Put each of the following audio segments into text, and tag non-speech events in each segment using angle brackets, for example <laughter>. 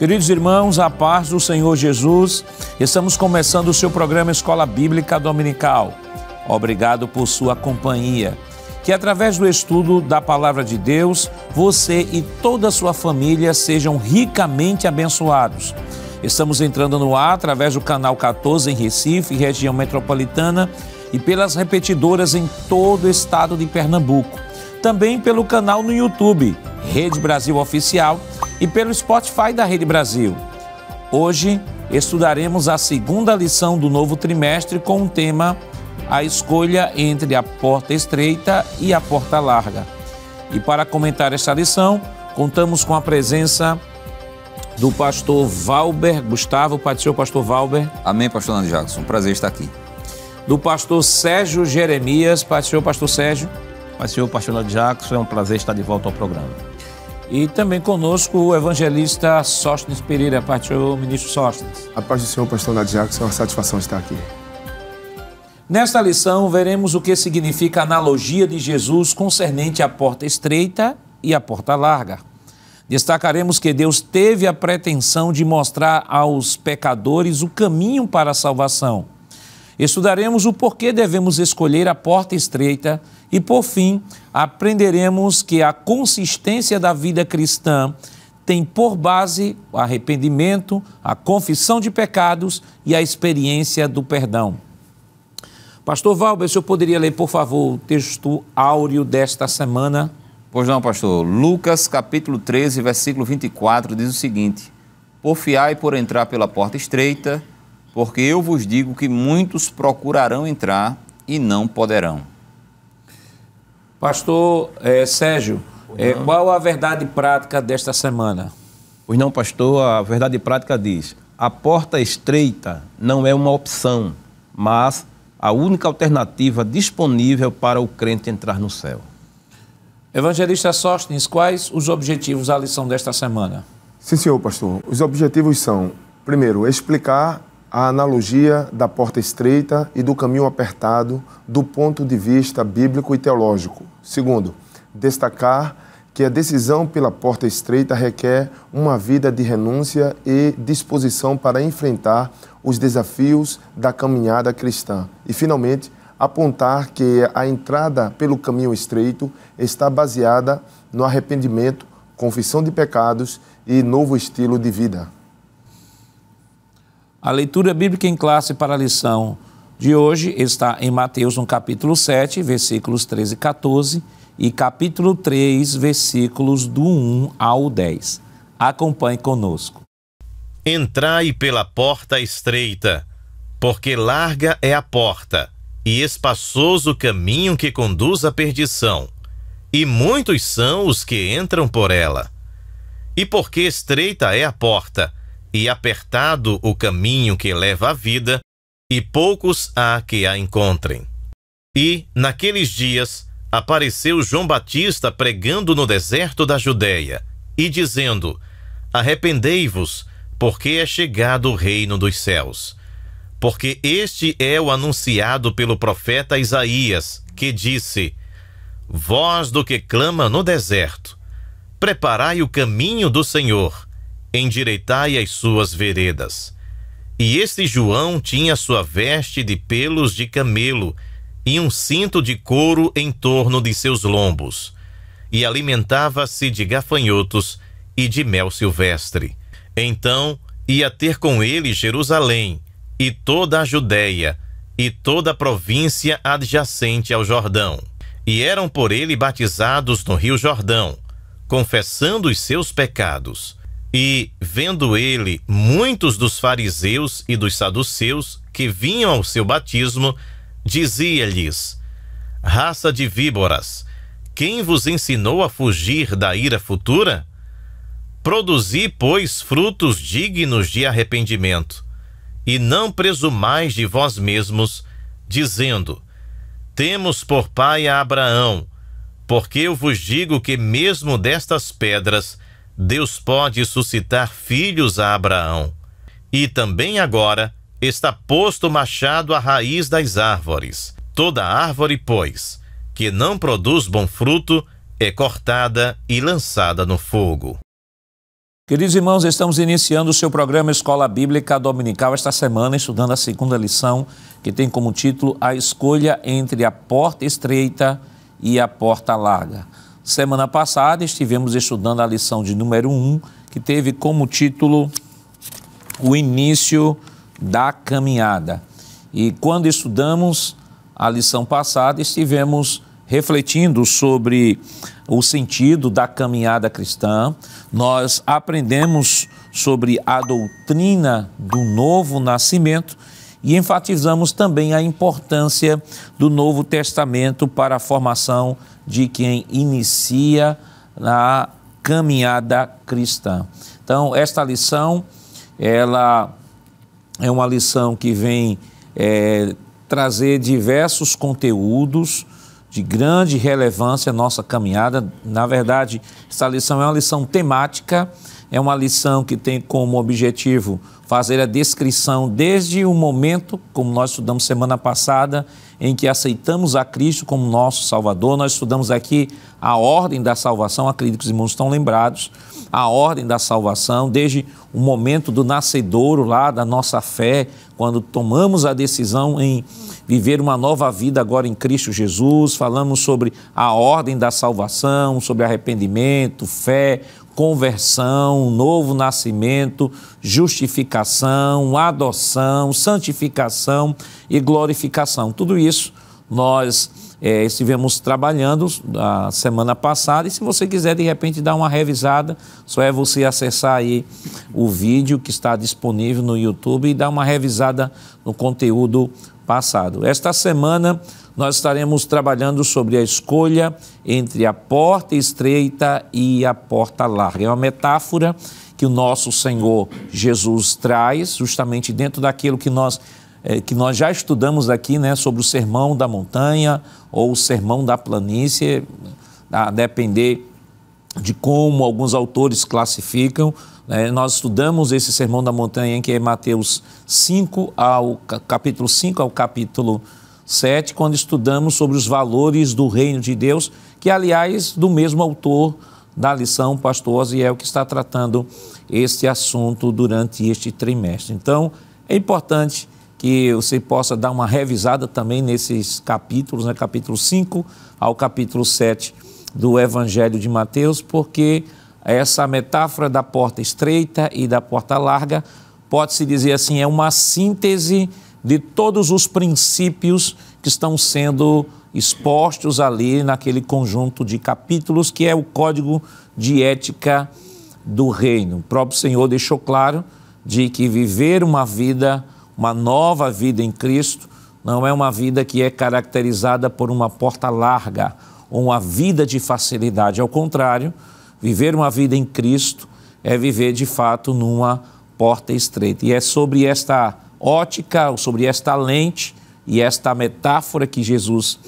Queridos irmãos, a paz do Senhor Jesus, estamos começando o seu programa Escola Bíblica Dominical. Obrigado por sua companhia. Que através do estudo da Palavra de Deus, você e toda a sua família sejam ricamente abençoados. Estamos entrando no ar através do canal 14 em Recife, região metropolitana, e pelas repetidoras em todo o estado de Pernambuco. Também pelo canal no YouTube, Rede Brasil Oficial e pelo Spotify da Rede Brasil. Hoje estudaremos a segunda lição do novo trimestre com o tema A escolha entre a porta estreita e a porta larga. E para comentar esta lição, contamos com a presença do pastor Valber Gustavo, Pai do pastor Valber. Amém, pastor Nando Jackson. Prazer estar aqui. Do pastor Sérgio Jeremias, Pai do pastor Sérgio. Pai do pastor Nando Jackson, é um prazer estar de volta ao programa. E também conosco o evangelista Sóstenes Pereira. parte do ministro Sóstenes. A paz do Senhor, pastor Nadiax, é uma satisfação estar aqui. Nesta lição, veremos o que significa a analogia de Jesus concernente à porta estreita e à porta larga. Destacaremos que Deus teve a pretensão de mostrar aos pecadores o caminho para a salvação Estudaremos o porquê devemos escolher a porta estreita e, por fim, aprenderemos que a consistência da vida cristã tem por base o arrependimento, a confissão de pecados e a experiência do perdão. Pastor Valber, o senhor poderia ler, por favor, o texto áureo desta semana? Pois não, pastor. Lucas capítulo 13, versículo 24 diz o seguinte: Porfiai por entrar pela porta estreita, porque eu vos digo que muitos procurarão entrar e não poderão. Pastor é, Sérgio, é, qual a verdade prática desta semana? Pois não, pastor, a verdade prática diz: a porta estreita não é uma opção, mas a única alternativa disponível para o crente entrar no céu. Evangelista Sostens, quais os objetivos da lição desta semana? Sim, senhor pastor. Os objetivos são, primeiro, explicar a analogia da porta estreita e do caminho apertado do ponto de vista bíblico e teológico. Segundo, destacar que a decisão pela porta estreita requer uma vida de renúncia e disposição para enfrentar os desafios da caminhada cristã. E, finalmente, apontar que a entrada pelo caminho estreito está baseada no arrependimento, confissão de pecados e novo estilo de vida. A leitura bíblica em classe para a lição de hoje está em Mateus, no capítulo 7, versículos 13 e 14, e capítulo 3, versículos do 1 ao 10. Acompanhe conosco. Entrai pela porta estreita, porque larga é a porta, e espaçoso o caminho que conduz à perdição, e muitos são os que entram por ela. E porque estreita é a porta, e apertado o caminho que leva à vida, e poucos há que a encontrem. E, naqueles dias, apareceu João Batista pregando no deserto da Judéia, e dizendo: Arrependei-vos, porque é chegado o reino dos céus. Porque este é o anunciado pelo profeta Isaías, que disse: Voz do que clama no deserto, preparai o caminho do Senhor endireitai as suas veredas. E este João tinha sua veste de pelos de camelo e um cinto de couro em torno de seus lombos, e alimentava-se de gafanhotos e de mel silvestre. Então ia ter com ele Jerusalém e toda a Judéia e toda a província adjacente ao Jordão. E eram por ele batizados no rio Jordão, confessando os seus pecados e, vendo ele, muitos dos fariseus e dos saduceus que vinham ao seu batismo, dizia-lhes: Raça de víboras, quem vos ensinou a fugir da ira futura? Produzi, pois, frutos dignos de arrependimento, e não presumais de vós mesmos, dizendo: Temos por pai a Abraão, porque eu vos digo que mesmo destas pedras Deus pode suscitar filhos a Abraão. E também agora está posto o machado à raiz das árvores. Toda árvore, pois, que não produz bom fruto, é cortada e lançada no fogo. Queridos irmãos, estamos iniciando o seu programa Escola Bíblica Dominical esta semana, estudando a segunda lição, que tem como título A Escolha entre a Porta Estreita e a Porta Larga. Semana passada estivemos estudando a lição de número 1, que teve como título O Início da Caminhada. E quando estudamos a lição passada, estivemos refletindo sobre o sentido da caminhada cristã. Nós aprendemos sobre a doutrina do novo nascimento e enfatizamos também a importância do Novo Testamento para a formação de quem inicia a caminhada cristã. Então, esta lição, ela é uma lição que vem é, trazer diversos conteúdos de grande relevância à nossa caminhada. Na verdade, esta lição é uma lição temática, é uma lição que tem como objetivo fazer a descrição desde o momento, como nós estudamos semana passada, em que aceitamos a Cristo como nosso Salvador. Nós estudamos aqui a ordem da salvação, acredito que os irmãos estão lembrados, a ordem da salvação, desde o momento do nascedouro lá da nossa fé, quando tomamos a decisão em viver uma nova vida agora em Cristo Jesus, falamos sobre a ordem da salvação, sobre arrependimento, fé, conversão, novo nascimento, justificação, adoção, santificação e glorificação. Tudo isso nós é, estivemos trabalhando a semana passada e se você quiser de repente dar uma revisada, só é você acessar aí o vídeo que está disponível no YouTube e dar uma revisada no conteúdo passado. Esta semana nós estaremos trabalhando sobre a escolha entre a porta estreita e a porta larga. É uma metáfora que o nosso Senhor Jesus traz, justamente dentro daquilo que nós, é, que nós já estudamos aqui, né, sobre o sermão da montanha ou o sermão da planície, a depender de como alguns autores classificam. Né, nós estudamos esse sermão da montanha que é Mateus 5 ao capítulo 5 ao capítulo 7, quando estudamos sobre os valores do reino de Deus, que aliás do mesmo autor da lição Pastor é o que está tratando este assunto durante este trimestre. Então, é importante que você possa dar uma revisada também nesses capítulos, né, capítulo 5 ao capítulo 7 do Evangelho de Mateus, porque essa metáfora da porta estreita e da porta larga pode-se dizer assim, é uma síntese de todos os princípios que estão sendo expostos ali naquele conjunto de capítulos que é o código de ética do reino. O próprio Senhor deixou claro de que viver uma vida, uma nova vida em Cristo, não é uma vida que é caracterizada por uma porta larga ou uma vida de facilidade. Ao contrário, viver uma vida em Cristo é viver de fato numa porta estreita. E é sobre esta ótica, sobre esta lente e esta metáfora que Jesus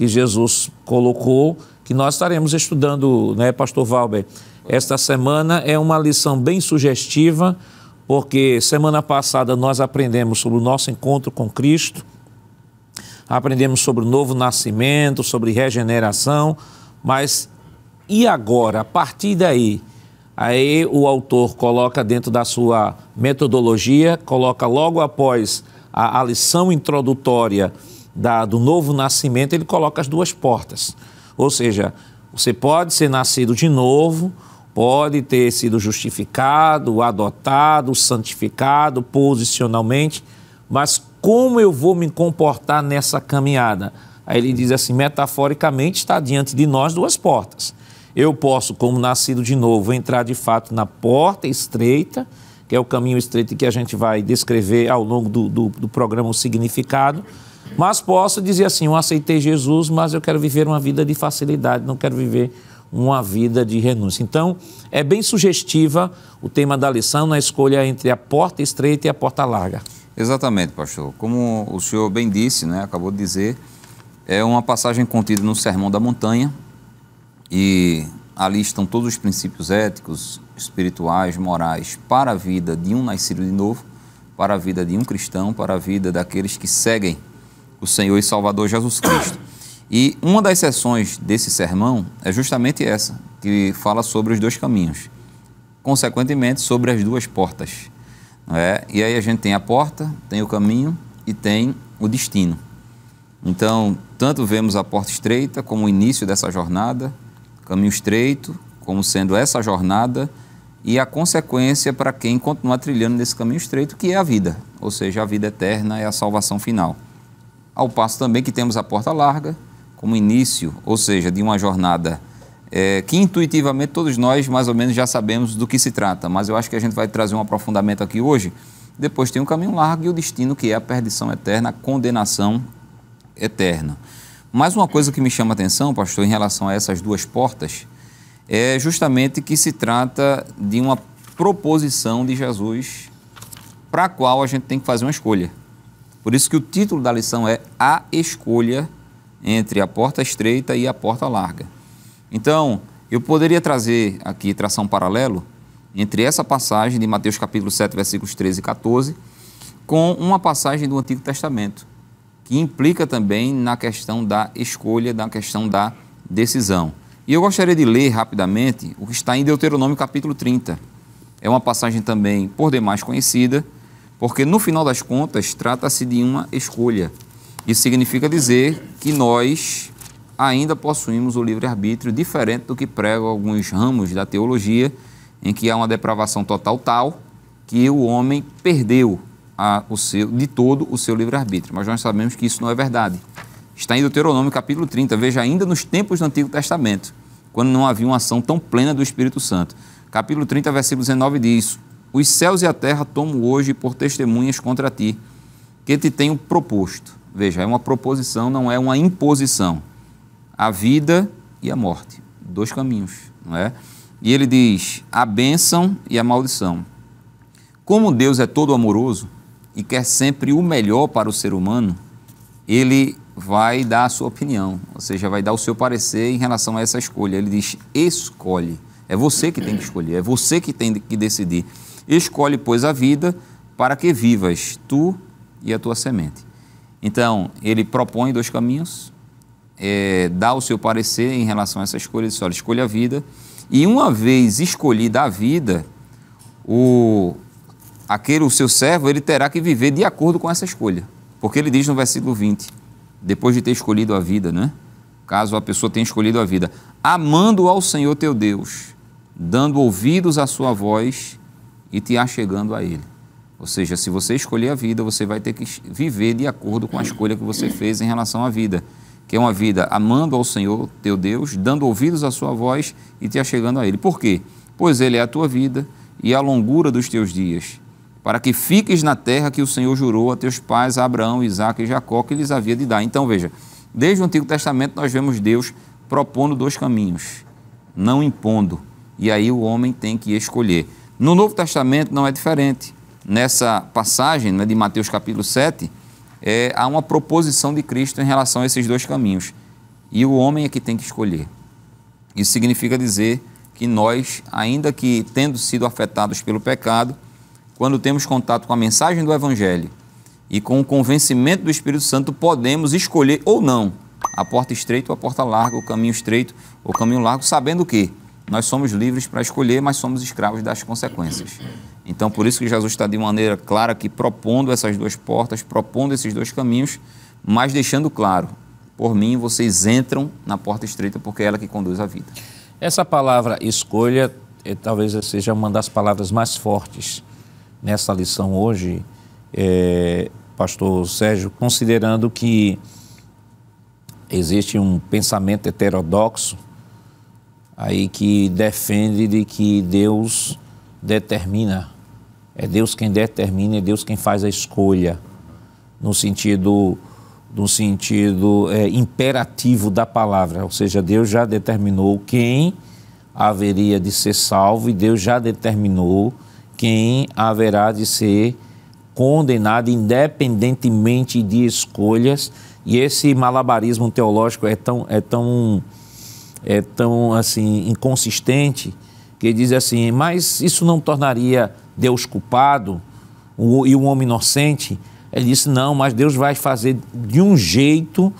que Jesus colocou, que nós estaremos estudando, né, Pastor Valber? Esta semana é uma lição bem sugestiva, porque semana passada nós aprendemos sobre o nosso encontro com Cristo, aprendemos sobre o novo nascimento, sobre regeneração, mas e agora, a partir daí? Aí o autor coloca dentro da sua metodologia, coloca logo após a, a lição introdutória da, do novo nascimento, ele coloca as duas portas. Ou seja, você pode ser nascido de novo, pode ter sido justificado, adotado, santificado posicionalmente, mas como eu vou me comportar nessa caminhada? Aí ele diz assim, metaforicamente, está diante de nós duas portas. Eu posso, como nascido de novo, entrar de fato na porta estreita, que é o caminho estreito que a gente vai descrever ao longo do, do, do programa O Significado, mas posso dizer assim: eu aceitei Jesus, mas eu quero viver uma vida de facilidade, não quero viver uma vida de renúncia. Então, é bem sugestiva o tema da lição na escolha entre a porta estreita e a porta larga. Exatamente, pastor. Como o senhor bem disse, né, acabou de dizer, é uma passagem contida no Sermão da Montanha e ali estão todos os princípios éticos, espirituais, morais para a vida de um nascido de novo, para a vida de um cristão, para a vida daqueles que seguem o Senhor e Salvador Jesus Cristo. E uma das sessões desse sermão é justamente essa, que fala sobre os dois caminhos, consequentemente, sobre as duas portas. É? E aí a gente tem a porta, tem o caminho e tem o destino. Então, tanto vemos a porta estreita como o início dessa jornada, caminho estreito, como sendo essa jornada e a consequência para quem continua trilhando nesse caminho estreito, que é a vida, ou seja, a vida eterna e a salvação final ao passo também que temos a porta larga como início, ou seja, de uma jornada é, que intuitivamente todos nós mais ou menos já sabemos do que se trata, mas eu acho que a gente vai trazer um aprofundamento aqui hoje. Depois tem o um caminho largo e o destino, que é a perdição eterna, a condenação eterna. Mais uma coisa que me chama a atenção, pastor, em relação a essas duas portas, é justamente que se trata de uma proposição de Jesus para a qual a gente tem que fazer uma escolha. Por isso que o título da lição é A Escolha entre a Porta Estreita e a Porta Larga. Então, eu poderia trazer aqui, tração um paralelo, entre essa passagem de Mateus capítulo 7, versículos 13 e 14, com uma passagem do Antigo Testamento, que implica também na questão da escolha, na questão da decisão. E eu gostaria de ler rapidamente o que está em Deuteronômio capítulo 30. É uma passagem também por demais conhecida, porque no final das contas, trata-se de uma escolha. Isso significa dizer que nós ainda possuímos o livre-arbítrio, diferente do que pregam alguns ramos da teologia, em que há uma depravação total tal que o homem perdeu a, o seu, de todo o seu livre-arbítrio. Mas nós sabemos que isso não é verdade. Está em Deuteronômio capítulo 30, veja ainda nos tempos do Antigo Testamento, quando não havia uma ação tão plena do Espírito Santo. Capítulo 30, versículo 19 diz: os céus e a terra tomo hoje por testemunhas contra ti, que te tenho proposto. Veja, é uma proposição, não é uma imposição. A vida e a morte, dois caminhos, não é? E ele diz: a bênção e a maldição. Como Deus é todo amoroso e quer sempre o melhor para o ser humano, ele vai dar a sua opinião, ou seja, vai dar o seu parecer em relação a essa escolha. Ele diz: escolhe. É você que tem que escolher, é você que tem que decidir. Escolhe, pois, a vida para que vivas tu e a tua semente. Então, ele propõe dois caminhos, é, dá o seu parecer em relação a essa escolha, diz, olha, escolha a vida. E uma vez escolhida a vida, o, aquele, o seu servo, ele terá que viver de acordo com essa escolha. Porque ele diz no versículo 20, depois de ter escolhido a vida, né? caso a pessoa tenha escolhido a vida, amando ao Senhor teu Deus, dando ouvidos à sua voz e te achegando a Ele. Ou seja, se você escolher a vida, você vai ter que viver de acordo com a escolha que você fez em relação à vida, que é uma vida amando ao Senhor, teu Deus, dando ouvidos à sua voz e te achegando a Ele. Por quê? Pois Ele é a tua vida e a longura dos teus dias, para que fiques na terra que o Senhor jurou a teus pais, Abraão, Isaac e Jacó, que lhes havia de dar. Então, veja, desde o Antigo Testamento nós vemos Deus propondo dois caminhos, não impondo. E aí o homem tem que escolher. No Novo Testamento não é diferente. Nessa passagem né, de Mateus capítulo 7, é, há uma proposição de Cristo em relação a esses dois caminhos. E o homem é que tem que escolher. Isso significa dizer que nós, ainda que tendo sido afetados pelo pecado, quando temos contato com a mensagem do Evangelho e com o convencimento do Espírito Santo, podemos escolher ou não a porta estreita ou a porta larga, o caminho estreito ou o caminho largo, sabendo o que nós somos livres para escolher, mas somos escravos das consequências. Então, por isso que Jesus está de maneira clara aqui propondo essas duas portas, propondo esses dois caminhos, mas deixando claro: por mim vocês entram na porta estreita, porque é ela que conduz à vida. Essa palavra escolha eh, talvez seja uma das palavras mais fortes nessa lição hoje, é, Pastor Sérgio, considerando que existe um pensamento heterodoxo aí que defende de que Deus determina. É Deus quem determina, é Deus quem faz a escolha, no sentido, no sentido é, imperativo da palavra. Ou seja, Deus já determinou quem haveria de ser salvo e Deus já determinou quem haverá de ser condenado, independentemente de escolhas. E esse malabarismo teológico é tão, é tão é tão assim inconsistente que diz assim, mas isso não tornaria Deus culpado e um homem inocente? Ele disse, não, mas Deus vai fazer de um jeito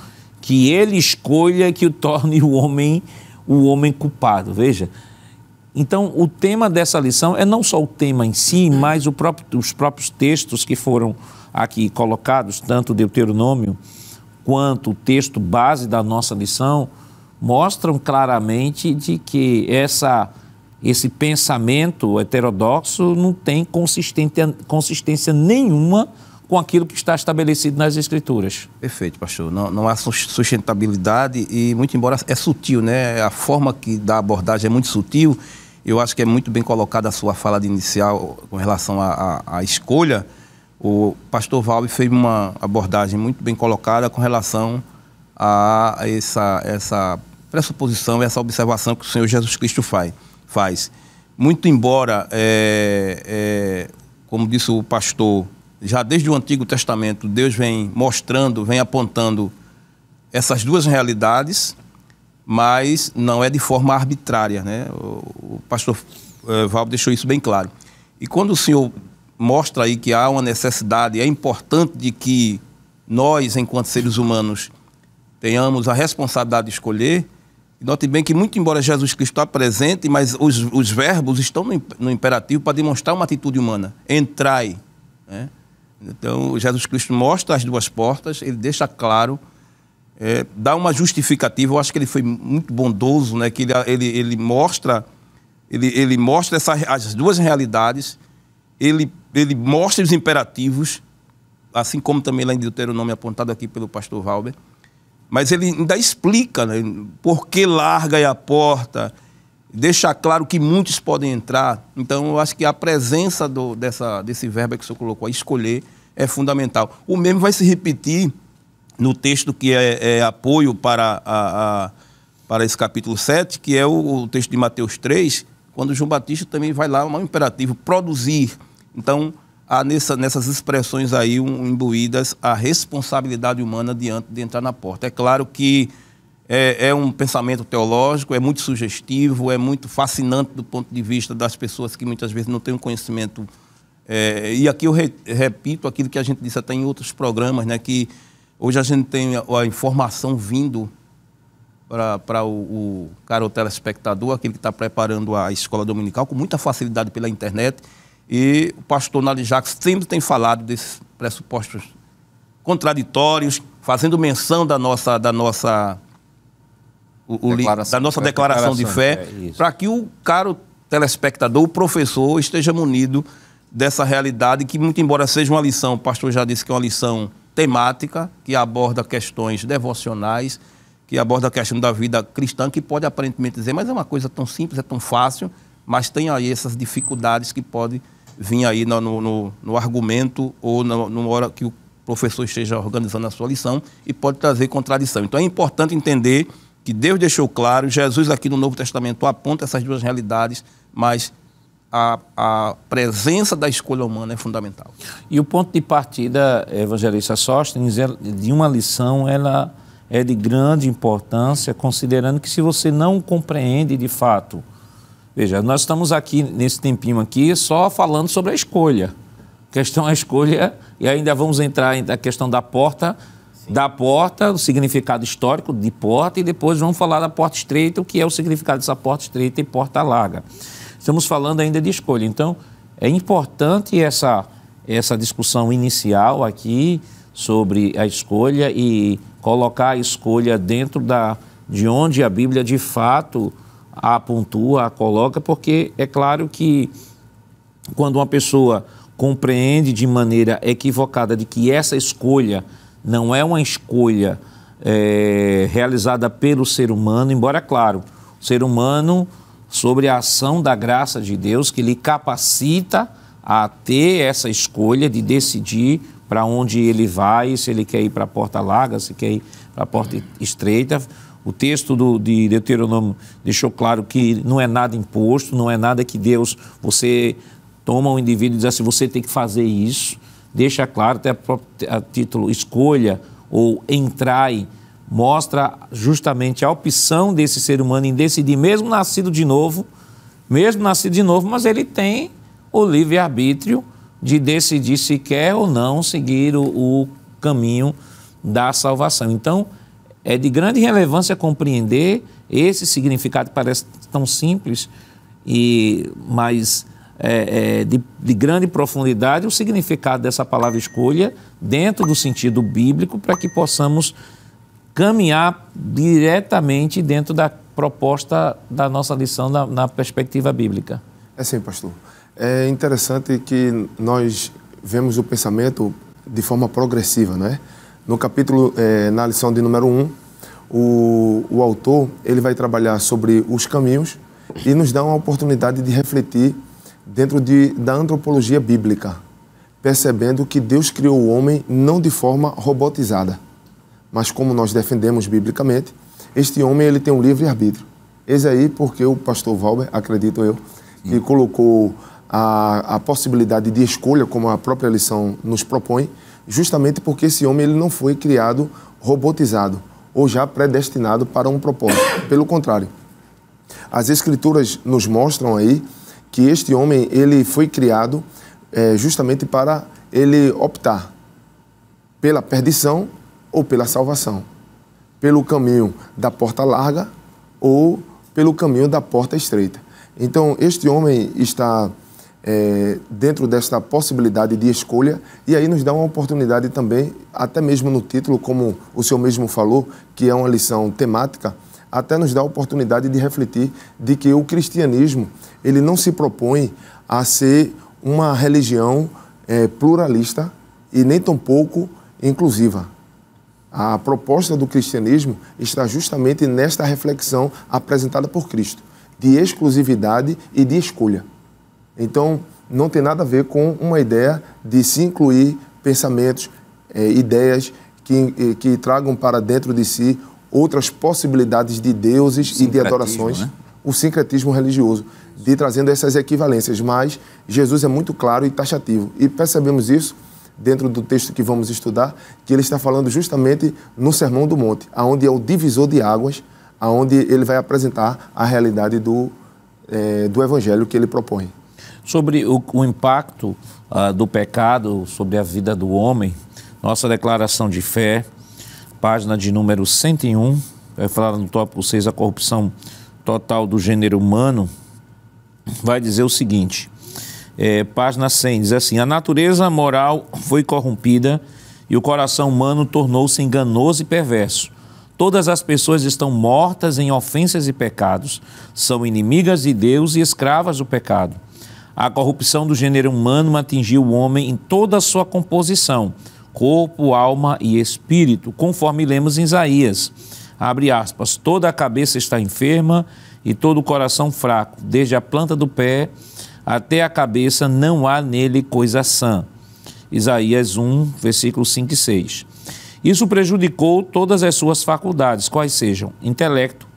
que ele escolha que o torne o homem o homem culpado. Veja. Então, o tema dessa lição é não só o tema em si, mas próprio, os próprios textos que foram aqui colocados, tanto o Deuteronômio quanto o texto base da nossa lição, mostram claramente de que essa, esse pensamento heterodoxo não tem consistência nenhuma com aquilo que está estabelecido nas escrituras. Perfeito, pastor. Não, não há sustentabilidade e muito embora é sutil, né? A forma que da abordagem é muito sutil. Eu acho que é muito bem colocada a sua fala de inicial com relação à escolha. O pastor Valve fez uma abordagem muito bem colocada com relação a essa, essa pressuposição, essa observação que o Senhor Jesus Cristo faz. Muito embora, é, é, como disse o pastor, já desde o Antigo Testamento, Deus vem mostrando, vem apontando essas duas realidades, mas não é de forma arbitrária. Né? O, o pastor é, Valdo deixou isso bem claro. E quando o Senhor mostra aí que há uma necessidade, é importante de que nós, enquanto seres humanos, tenhamos a responsabilidade de escolher, Note bem que, muito embora Jesus Cristo está presente, mas os, os verbos estão no, imperativo para demonstrar uma atitude humana. Entrai. Né? Então, Jesus Cristo mostra as duas portas, ele deixa claro, é, dá uma justificativa. Eu acho que ele foi muito bondoso, né? que ele, ele, ele mostra, ele, ele mostra essas, as duas realidades, ele, ele mostra os imperativos, assim como também lá em Deuteronômio apontado aqui pelo pastor Valber mas ele ainda explica né, por que larga a porta, deixa claro que muitos podem entrar. Então, eu acho que a presença do, dessa, desse verbo que o senhor colocou, escolher, é fundamental. O mesmo vai se repetir no texto que é, é apoio para, a, a, para esse capítulo 7, que é o, o, texto de Mateus 3, quando João Batista também vai lá, é um imperativo, produzir. Então, há nessa, nessas expressões aí um, imbuídas a responsabilidade humana diante de entrar na porta. É claro que é, é, um pensamento teológico, é muito sugestivo, é muito fascinante do ponto de vista das pessoas que muitas vezes não têm um conhecimento. É, e aqui eu re, repito aquilo que a gente disse até em outros programas, né, que hoje a gente tem a, a informação vindo para o, o caro telespectador, aquele que está preparando a escola dominical, com muita facilidade pela internet. E o pastor Jacques sempre tem falado desses pressupostos contraditórios, fazendo menção da nossa, da nossa, o, o, declaração, da nossa declaração, declaração de fé, é para que o caro telespectador, o professor, esteja munido dessa realidade que, muito embora seja uma lição, o pastor já disse que é uma lição temática, que aborda questões devocionais, que aborda a questão da vida cristã, que pode aparentemente dizer, mas é uma coisa tão simples, é tão fácil, mas tem aí essas dificuldades que pode vinha aí no, no, no argumento ou na, numa hora que o professor esteja organizando a sua lição e pode trazer contradição. Então é importante entender que Deus deixou claro, Jesus aqui no Novo Testamento aponta essas duas realidades, mas a, a, presença da escolha humana é fundamental. E o ponto de partida, evangelista Sóstenes, é de uma lição, ela é de grande importância, considerando que se você não compreende de fato Veja, nós estamos aqui nesse tempinho aqui só falando sobre a escolha. A questão é a escolha, e ainda vamos entrar na questão da porta, Sim. da porta, o significado histórico de porta, e depois vamos falar da porta estreita, o que é o significado dessa porta estreita e porta larga. Estamos falando ainda de escolha. Então, é importante essa, essa discussão inicial aqui sobre a escolha e colocar a escolha dentro da, de onde a Bíblia de fato a pontua, a coloca, porque é claro que quando uma pessoa compreende de maneira equivocada de que essa escolha não é uma escolha é, realizada pelo ser humano, embora, é claro, o ser humano, sobre a ação da graça de Deus, que lhe capacita a ter essa escolha de decidir para onde ele vai, se ele quer ir para a porta larga, se quer ir para a porta estreita, o texto do, de Deuteronômio deixou claro que não é nada imposto, não é nada que Deus, você toma um indivíduo e diz assim, você tem que fazer isso. Deixa claro, até a, a título, escolha ou entrai, mostra justamente a opção desse ser humano em decidir, mesmo nascido de novo, mesmo nascido de novo, mas ele tem o livre-arbítrio de decidir se quer ou não seguir o, o caminho da salvação. Então, é de grande relevância compreender esse significado, que parece tão simples, e mas é, é, de, de, grande profundidade, o significado dessa palavra escolha dentro do sentido bíblico, para que possamos caminhar diretamente dentro da proposta da nossa lição na, na perspectiva bíblica. É sim, pastor. É interessante que nós vemos o pensamento de forma progressiva, não é? No capítulo, é, na lição de número 1, o, o autor ele vai trabalhar sobre os caminhos e nos dá uma oportunidade de refletir dentro de, da antropologia bíblica, percebendo que Deus criou o homem não de forma robotizada, mas como nós defendemos biblicamente, este homem ele tem um livre arbítrio. Eis aí porque o pastor Valber, acredito eu, que colocou a, a possibilidade de escolha, como a própria lição nos propõe, justamente porque esse homem ele não foi criado robotizado ou já predestinado para um propósito. Pelo contrário, as escrituras nos mostram aí que este homem ele foi criado é, justamente para ele optar pela perdição ou pela salvação, pelo caminho da porta larga ou pelo caminho da porta estreita. Então este homem está é, dentro desta possibilidade de escolha e aí nos dá uma oportunidade também, até mesmo no título, como o senhor mesmo falou, que é uma lição temática, até nos dá a oportunidade de refletir de que o cristianismo ele não se propõe a ser uma religião é, pluralista e nem tampouco inclusiva. A proposta do cristianismo está justamente nesta reflexão apresentada por Cristo, de exclusividade e de escolha. Então, não tem nada a ver com uma ideia de se incluir pensamentos, é, ideias que, eh, que tragam para dentro de si outras possibilidades de deuses e de adorações. Né? O sincretismo religioso, de trazendo essas equivalências. Mas Jesus é muito claro e taxativo. E percebemos isso dentro do texto que vamos estudar, que ele está falando justamente no Sermão do Monte, aonde é o divisor de águas, aonde ele vai apresentar a realidade do, é, do evangelho que ele propõe sobre o, o impacto uh, do pecado sobre a vida do homem. Nossa declaração de fé, página de número 101, vai falar no tópico 6, a corrupção total do gênero humano, vai dizer o seguinte, é, página 100, diz assim, a natureza moral foi corrompida e o coração humano tornou-se enganoso e perverso. Todas as pessoas estão mortas em ofensas e pecados, são inimigas de Deus e escravas do pecado. A corrupção do gênero humano atingiu o homem em toda a sua composição, corpo, alma e espírito, conforme lemos em Isaías. Abre aspas, toda a cabeça está enferma e todo o coração fraco, desde a planta do pé até a cabeça não há nele coisa sã. Isaías 1, versículos 5 e 6. Isso prejudicou todas as suas faculdades, quais sejam intelecto,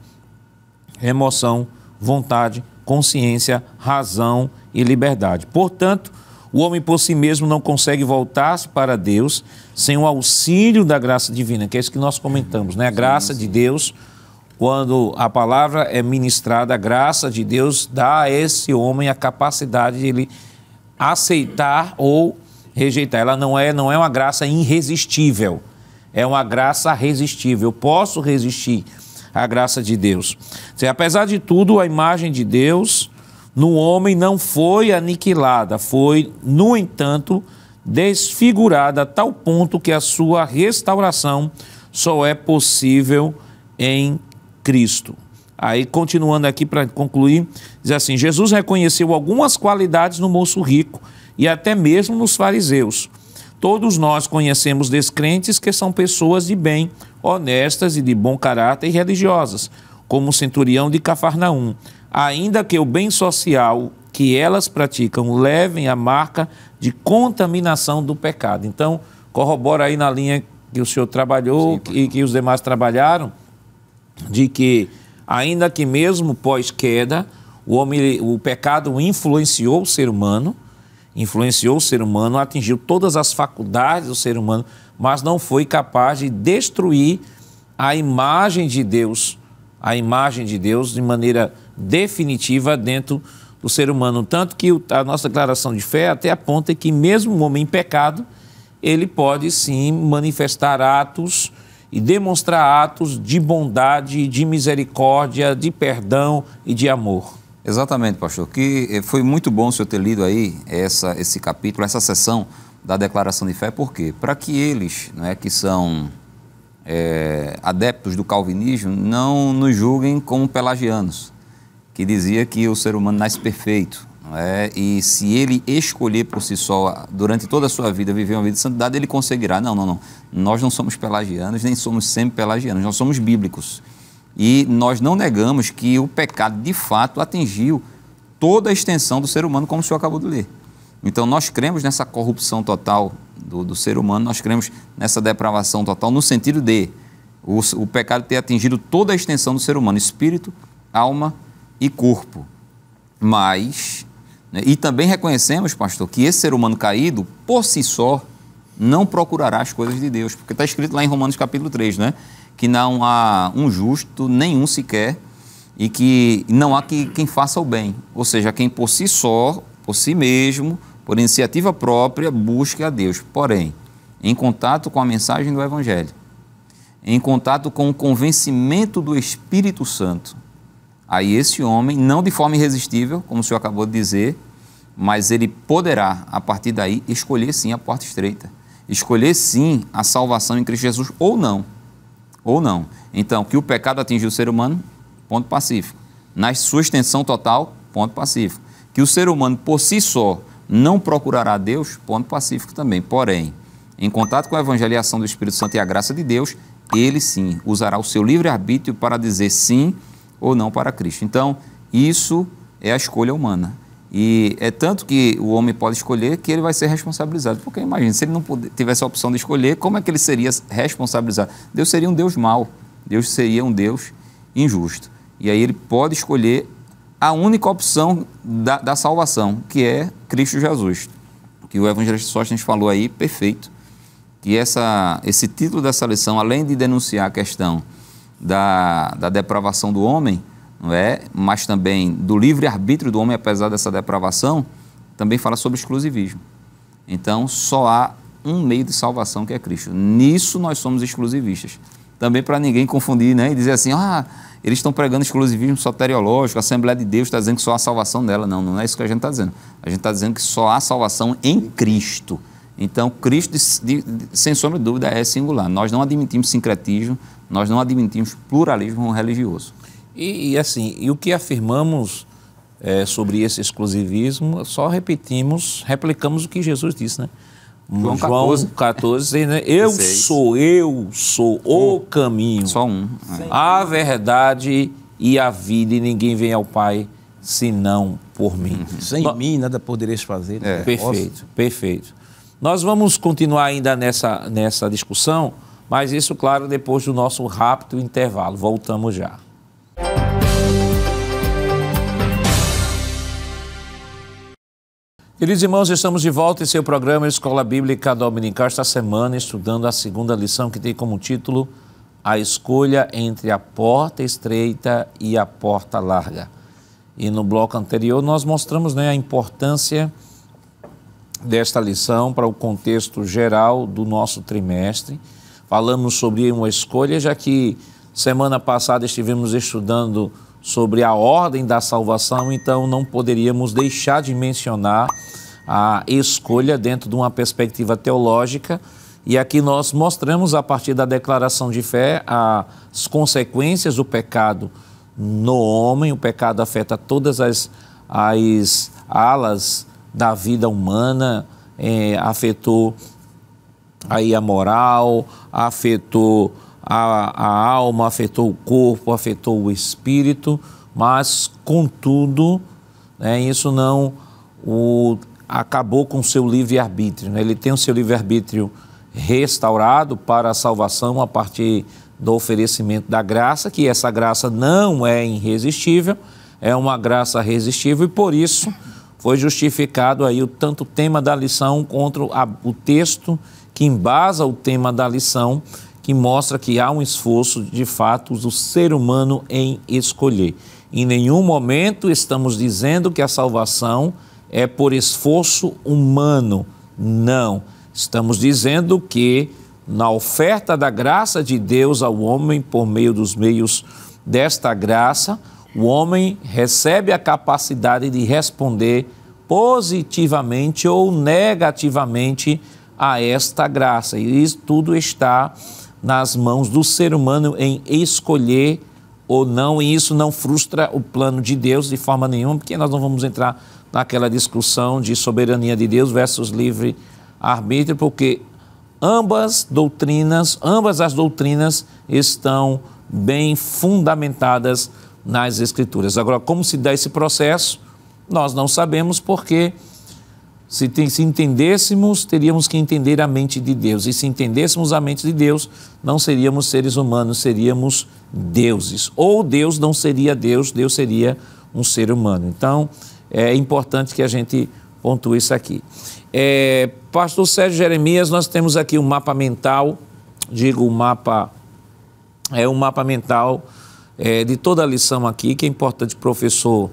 emoção, vontade, consciência, razão e liberdade. Portanto, o homem por si mesmo não consegue voltar-se para Deus sem o auxílio da graça divina, que é isso que nós comentamos, né? A graça de Deus, quando a palavra é ministrada, a graça de Deus dá a esse homem a capacidade de ele aceitar ou rejeitar. Ela não é, não é uma graça irresistível, é uma graça resistível. Eu posso resistir a graça de Deus. Seja, apesar de tudo, a imagem de Deus no homem não foi aniquilada, foi, no entanto, desfigurada a tal ponto que a sua restauração só é possível em Cristo. Aí, continuando aqui para concluir, diz assim: Jesus reconheceu algumas qualidades no moço rico e até mesmo nos fariseus Todos nós conhecemos descrentes que são pessoas de bem, honestas e de bom caráter e religiosas, como o centurião de Cafarnaum. Ainda que o bem social que elas praticam levem a marca de contaminação do pecado. Então, corrobora aí na linha que o senhor trabalhou Sim, e que os demais trabalharam, de que, ainda que mesmo pós-queda, o, homem, o pecado influenciou o ser humano, influenciou o ser humano, atingiu todas as faculdades do ser humano, mas não foi capaz de destruir a imagem de Deus, a imagem de Deus de maneira definitiva dentro do ser humano. Tanto que a nossa declaração de fé até aponta que, mesmo um homem em pecado, ele pode sim manifestar atos e demonstrar atos de bondade, de misericórdia, de perdão e de amor. Exatamente, pastor. Que eh, foi muito bom o senhor ter lido aí essa, esse capítulo, essa sessão da declaração de fé, por quê? Para que eles, é, que são é, adeptos do calvinismo, não nos julguem como pelagianos, que dizia que o ser humano nasce perfeito, é? e se ele escolher por si só, durante toda a sua vida, viver uma vida de santidade, ele conseguirá. Não, não, não. Nós não somos pelagianos, nem somos sempre pelagianos, nós somos bíblicos. E nós não negamos que o pecado, de fato, atingiu toda a extensão do ser humano, como o senhor acabou de ler. Então, nós cremos nessa corrupção total do, do ser humano, nós cremos nessa depravação total, no sentido de o, o pecado ter atingido toda a extensão do ser humano, espírito, alma e corpo. Mas, né, e também reconhecemos, pastor, que esse ser humano caído, por si só, não procurará as coisas de Deus, porque está escrito lá em Romanos capítulo 3, né? que não há um justo, nenhum sequer, e que não há que, quem faça o bem, ou seja, quem por si só, por si mesmo, por iniciativa própria, busque a Deus. Porém, em contato com a mensagem do Evangelho, em contato com o convencimento do Espírito Santo, aí esse homem, não de forma irresistível, como o senhor acabou de dizer, mas ele poderá, a partir daí, escolher sim a porta estreita, escolher sim a salvação em Cristo Jesus ou não ou não. Então, que o pecado atingiu o ser humano, ponto pacífico. Na sua extensão total, ponto pacífico. Que o ser humano por si só não procurará Deus, ponto pacífico também. Porém, em contato com a evangeliação do Espírito Santo e a graça de Deus, ele sim usará o seu livre-arbítrio para dizer sim ou não para Cristo. Então, isso é a escolha humana. E é tanto que o homem pode escolher que ele vai ser responsabilizado. Porque imagina, se ele não tivesse a opção de escolher, como é que ele seria responsabilizado? Deus seria um Deus mau, Deus seria um Deus injusto. E aí ele pode escolher a única opção da, da salvação, que é Cristo Jesus. Que o evangelista Sóstenes falou aí, perfeito. Que essa, esse título dessa lição, além de denunciar a questão da, da depravação do homem, não é? mas também do livre-arbítrio do homem, apesar dessa depravação, também fala sobre exclusivismo. Então, só há um meio de salvação que é Cristo. Nisso nós somos exclusivistas. Também para ninguém confundir né? e dizer assim, ah, eles estão pregando exclusivismo soteriológico, a Assembleia de Deus está dizendo que só há salvação dela. Não, não é isso que a gente está dizendo. A gente está dizendo que só há salvação em Cristo. Então, Cristo, sem sombra de dúvida, é singular. Nós não admitimos sincretismo, nós não admitimos pluralismo religioso. E, e assim, e o que afirmamos é, sobre esse exclusivismo, só repetimos, replicamos o que Jesus disse, né? João, João 14, 14 né? <laughs> eu 16. sou, eu sou o caminho. Só um. É. A verdade e a vida, e ninguém vem ao Pai senão por mim. Uhum. Sem no... mim nada poderias fazer. É. Né? É. Perfeito, perfeito. Nós vamos continuar ainda nessa, nessa discussão, mas isso, claro, depois do nosso rápido intervalo. Voltamos já. Queridos irmãos, estamos de volta em seu programa Escola Bíblica Dominical. Esta semana, estudando a segunda lição que tem como título A Escolha entre a Porta Estreita e a Porta Larga. E no bloco anterior, nós mostramos né, a importância desta lição para o contexto geral do nosso trimestre. Falamos sobre uma escolha, já que semana passada estivemos estudando sobre a ordem da salvação, então não poderíamos deixar de mencionar a escolha dentro de uma perspectiva teológica. E aqui nós mostramos, a partir da declaração de fé, as consequências do pecado no homem. O pecado afeta todas as, as alas da vida humana, eh, afetou aí a moral, afetou a, a alma, afetou o corpo, afetou o espírito, mas, contudo, né, isso não o, acabou com o seu livre-arbítrio. Né? Ele tem o seu livre-arbítrio restaurado para a salvação a partir do oferecimento da graça, que essa graça não é irresistível, é uma graça resistível e por isso foi justificado aí o tanto tema da lição contra a, o texto que embasa o tema da lição, que mostra que há um esforço de fato do ser humano em escolher. Em nenhum momento estamos dizendo que a salvação é por esforço humano. Não. Estamos dizendo que na oferta da graça de Deus ao homem por meio dos meios desta graça, o homem recebe a capacidade de responder positivamente ou negativamente a esta graça. E isso tudo está nas mãos do ser humano em escolher ou não, e isso não frustra o plano de Deus de forma nenhuma, porque nós não vamos entrar naquela discussão de soberania de Deus versus livre arbítrio, porque ambas doutrinas, ambas as doutrinas estão bem fundamentadas nas escrituras. Agora, como se dá esse processo? Nós não sabemos porque se, tem, se entendêssemos, teríamos que entender a mente de Deus. E se entendêssemos a mente de Deus, não seríamos seres humanos, seríamos deuses. Ou Deus não seria Deus, Deus seria um ser humano. Então, é importante que a gente pontue isso aqui. É, Pastor Sérgio Jeremias, nós temos aqui um mapa mental, digo, um mapa, é um mapa mental é, de toda a lição aqui, que é importante professor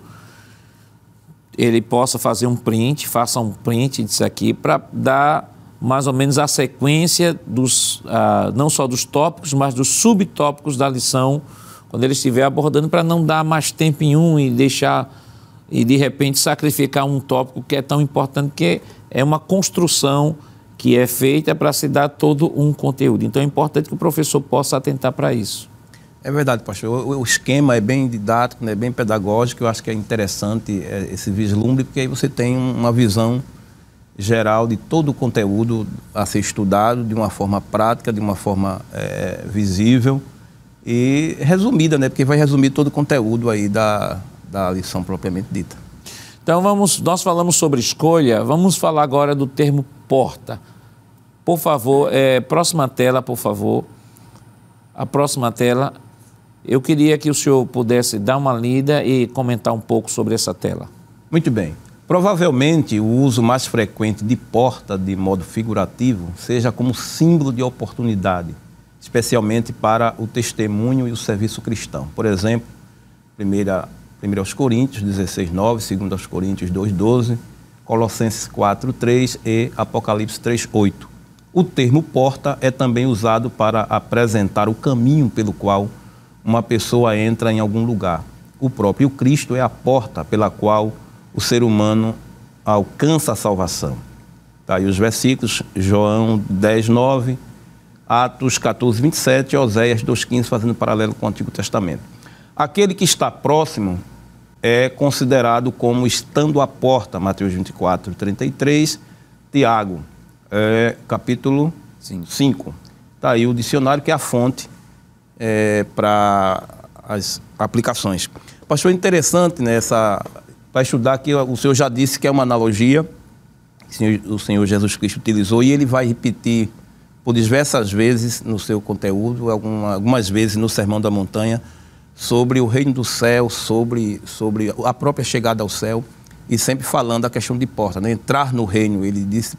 ele possa fazer um print, faça um print disso aqui para dar mais ou menos a sequência dos, ah, não só dos tópicos, mas dos subtópicos da lição quando ele estiver abordando para não dar mais tempo em um e deixar e de repente sacrificar um tópico que é tão importante que é uma construção que é feita para se dar todo um conteúdo. Então é importante que o professor possa atentar para isso. É verdade, pastor. O, o esquema é bem didático, né? bem pedagógico. Eu acho que é interessante é, esse vislumbre, porque aí você tem uma visão geral de todo o conteúdo a ser estudado de uma forma prática, de uma forma é, visível e resumida, né? Porque vai resumir todo o conteúdo aí da, da lição propriamente dita. Então vamos, nós falamos sobre escolha, vamos falar agora do termo porta. Por favor, é, próxima tela, por favor. A próxima tela. Eu queria que o senhor pudesse dar uma lida e comentar um pouco sobre essa tela. Muito bem. Provavelmente o uso mais frequente de porta de modo figurativo seja como símbolo de oportunidade, especialmente para o testemunho e o serviço cristão. Por exemplo, 1 aos Coríntios 16, 9, 2 Coríntios 2, 12, Colossenses 4, 3 e Apocalipse 3, 8. O termo porta é também usado para apresentar o caminho pelo qual uma pessoa entra em algum lugar. O próprio Cristo é a porta pela qual o ser humano alcança a salvação. Está aí os versículos, João 10, 9, Atos 14, 27 e Oséias 2, 15, fazendo paralelo com o Antigo Testamento. Aquele que está próximo é considerado como estando à porta, Mateus 24, 33, Tiago, é, capítulo 5. Está aí o dicionário que é a fonte é, para as aplicações. Pastor, é interessante né, essa, para estudar que o senhor já disse que é uma analogia que o senhor Jesus Cristo utilizou e ele vai repetir por diversas vezes no seu conteúdo, alguma, algumas vezes no Sermão da Montanha, sobre o reino do céu, sobre, sobre a própria chegada ao céu e sempre falando a questão de porta, né? entrar no reino. Ele disse,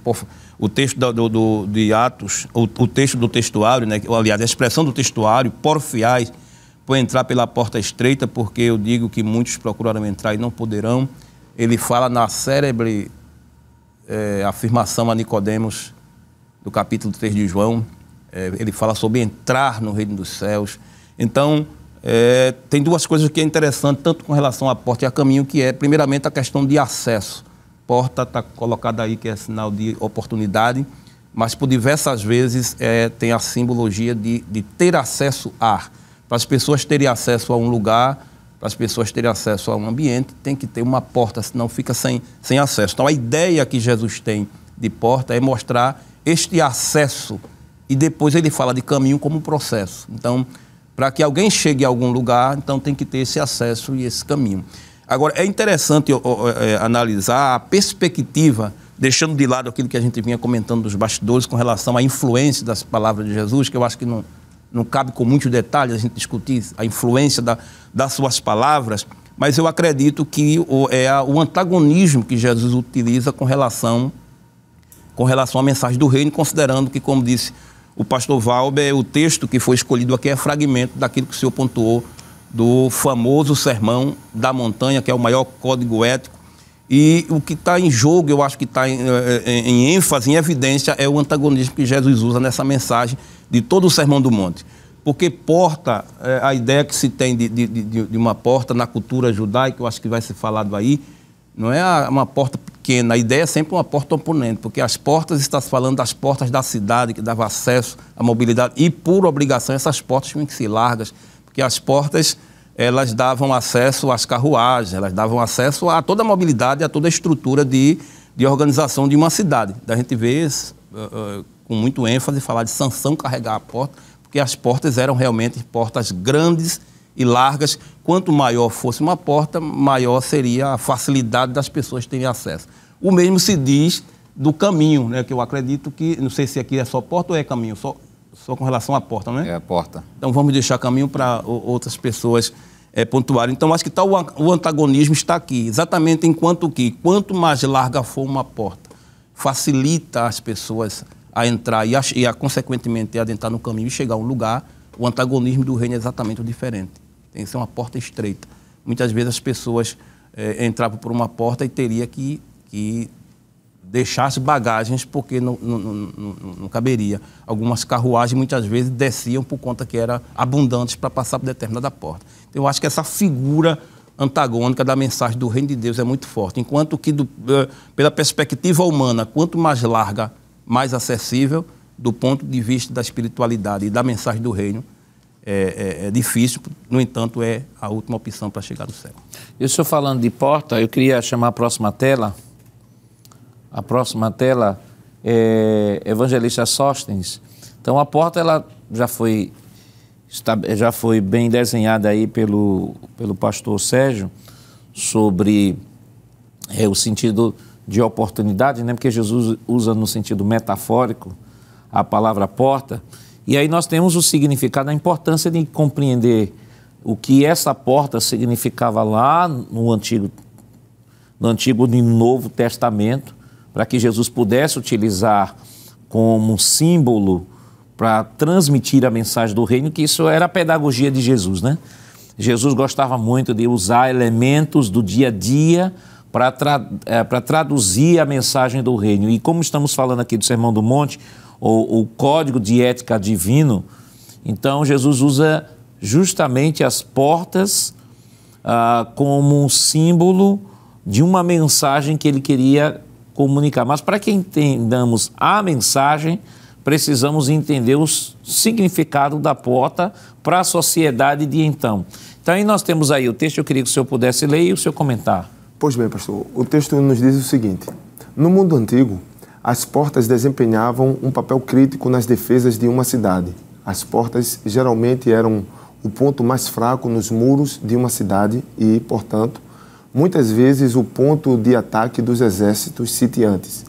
o texto do, do, de Atos, o, o, texto do textuário, né? aliás, a expressão do textuário, porfiais, por entrar pela porta estreita, porque eu digo que muitos procuraram entrar e não poderão. Ele fala na célebre é, afirmação a Nicodemos, do capítulo 3 de João, é, ele fala sobre entrar no reino dos céus. Então, é, tem duas coisas que é interessante, tanto com relação à porta e a caminho, que é, primeiramente, a questão de acesso. Porta está colocada aí que é sinal de oportunidade, mas por diversas vezes é, tem a simbologia de, de ter acesso a. Para as pessoas terem acesso a um lugar, para as pessoas terem acesso a um ambiente, tem que ter uma porta, senão fica sem, sem acesso. Então, a ideia que Jesus tem de porta é mostrar este acesso e depois ele fala de caminho como um processo. Então, para que alguém chegue a algum lugar, então tem que ter esse acesso e esse caminho. Agora, é interessante ó, ó, é, é, analisar a perspectiva, deixando de lado aquilo que a gente vinha comentando dos bastidores com relação à influência das palavras de Jesus, que eu acho que não, não cabe com muito detalhe a gente discutir a influência da, das suas palavras, mas eu acredito que o, é a, o antagonismo que Jesus utiliza com relação, com relação à mensagem do reino, considerando que, como disse o pastor Valber, o texto que foi escolhido aqui é fragmento daquilo que o senhor pontuou do famoso sermão da montanha, que é o maior código ético. E o que está em jogo, eu acho que está em, eh, eh, em, em, ênfase, em evidência, é o antagonismo que Jesus usa nessa mensagem de todo o Sermão do Monte. Porque porta, é, a ideia que se tem de, de, de, de, uma porta na cultura judaica, eu acho que vai ser falado aí, não é uma porta pequena. A ideia é sempre uma porta oponente, porque as portas, está se falando das portas da cidade, que dava acesso à mobilidade, e por obrigação essas portas tinham que ser largas, porque as portas elas davam acesso às carruagens, elas davam acesso a toda a mobilidade, a toda a estrutura de, de organização de uma cidade. Da gente vê uh, uh, com muito ênfase falar de sanção carregar a porta, porque as portas eram realmente portas grandes e largas Quanto maior fosse uma porta, maior seria a facilidade das pessoas terem acesso. O mesmo se diz do caminho, né? Que eu acredito que, não sei se aqui é só porta ou é caminho, só, só com relação à porta, né? é? a porta. Então vamos deixar caminho para outras pessoas é, pontuarem. Então acho que tá, o, o antagonismo está aqui, exatamente enquanto que quanto mais larga for uma porta, facilita as pessoas a entrar e, a, e a consequentemente, a adentrar no caminho e chegar a um lugar, o antagonismo do reino é exatamente o diferente. Tem que ser uma porta estreita. Muitas vezes as pessoas é, entravam por uma porta e teria que, que deixar as bagagens porque não, não, não, não, caberia. Algumas carruagens muitas vezes desciam por conta que eram abundantes para passar por determinada porta. Então, eu acho que essa figura antagônica da mensagem do reino de Deus é muito forte. Enquanto que, do, eh, pela perspectiva humana, quanto mais larga, mais acessível, do ponto de vista da espiritualidade e da mensagem do reino, é, é, é, difícil, no entanto, é a última opção para chegar ao céu. E o senhor falando de porta, eu queria chamar a próxima tela. A próxima tela é Evangelista Sostens. Então, a porta ela já foi, está, já foi bem desenhada aí pelo, pelo pastor Sérgio sobre é, o sentido de oportunidade, né? porque Jesus usa no sentido metafórico a palavra porta. E aí nós temos o significado, a importância de compreender o que essa porta significava lá no Antigo, no Antigo e Novo Testamento, para que Jesus pudesse utilizar como símbolo para transmitir a mensagem do reino, que isso era a pedagogia de Jesus, né? Jesus gostava muito de usar elementos do dia a dia para tra eh, traduzir a mensagem do reino. E como estamos falando aqui do Sermão do Monte, ou o código de ética divino. Então, Jesus usa justamente as portas ah, como um símbolo de uma mensagem que ele queria comunicar. Mas para que entendamos a mensagem, precisamos entender o significado da porta para a sociedade de então. Então, aí nós temos aí o texto, eu queria que o senhor pudesse ler e o senhor comentar. Pois bem, pastor, o texto nos diz o seguinte: No mundo antigo, as portas desempenhavam um papel crítico nas defesas de uma cidade. As portas geralmente eram o ponto mais fraco nos muros de uma cidade e, portanto, muitas vezes o ponto de ataque dos exércitos sitiantes.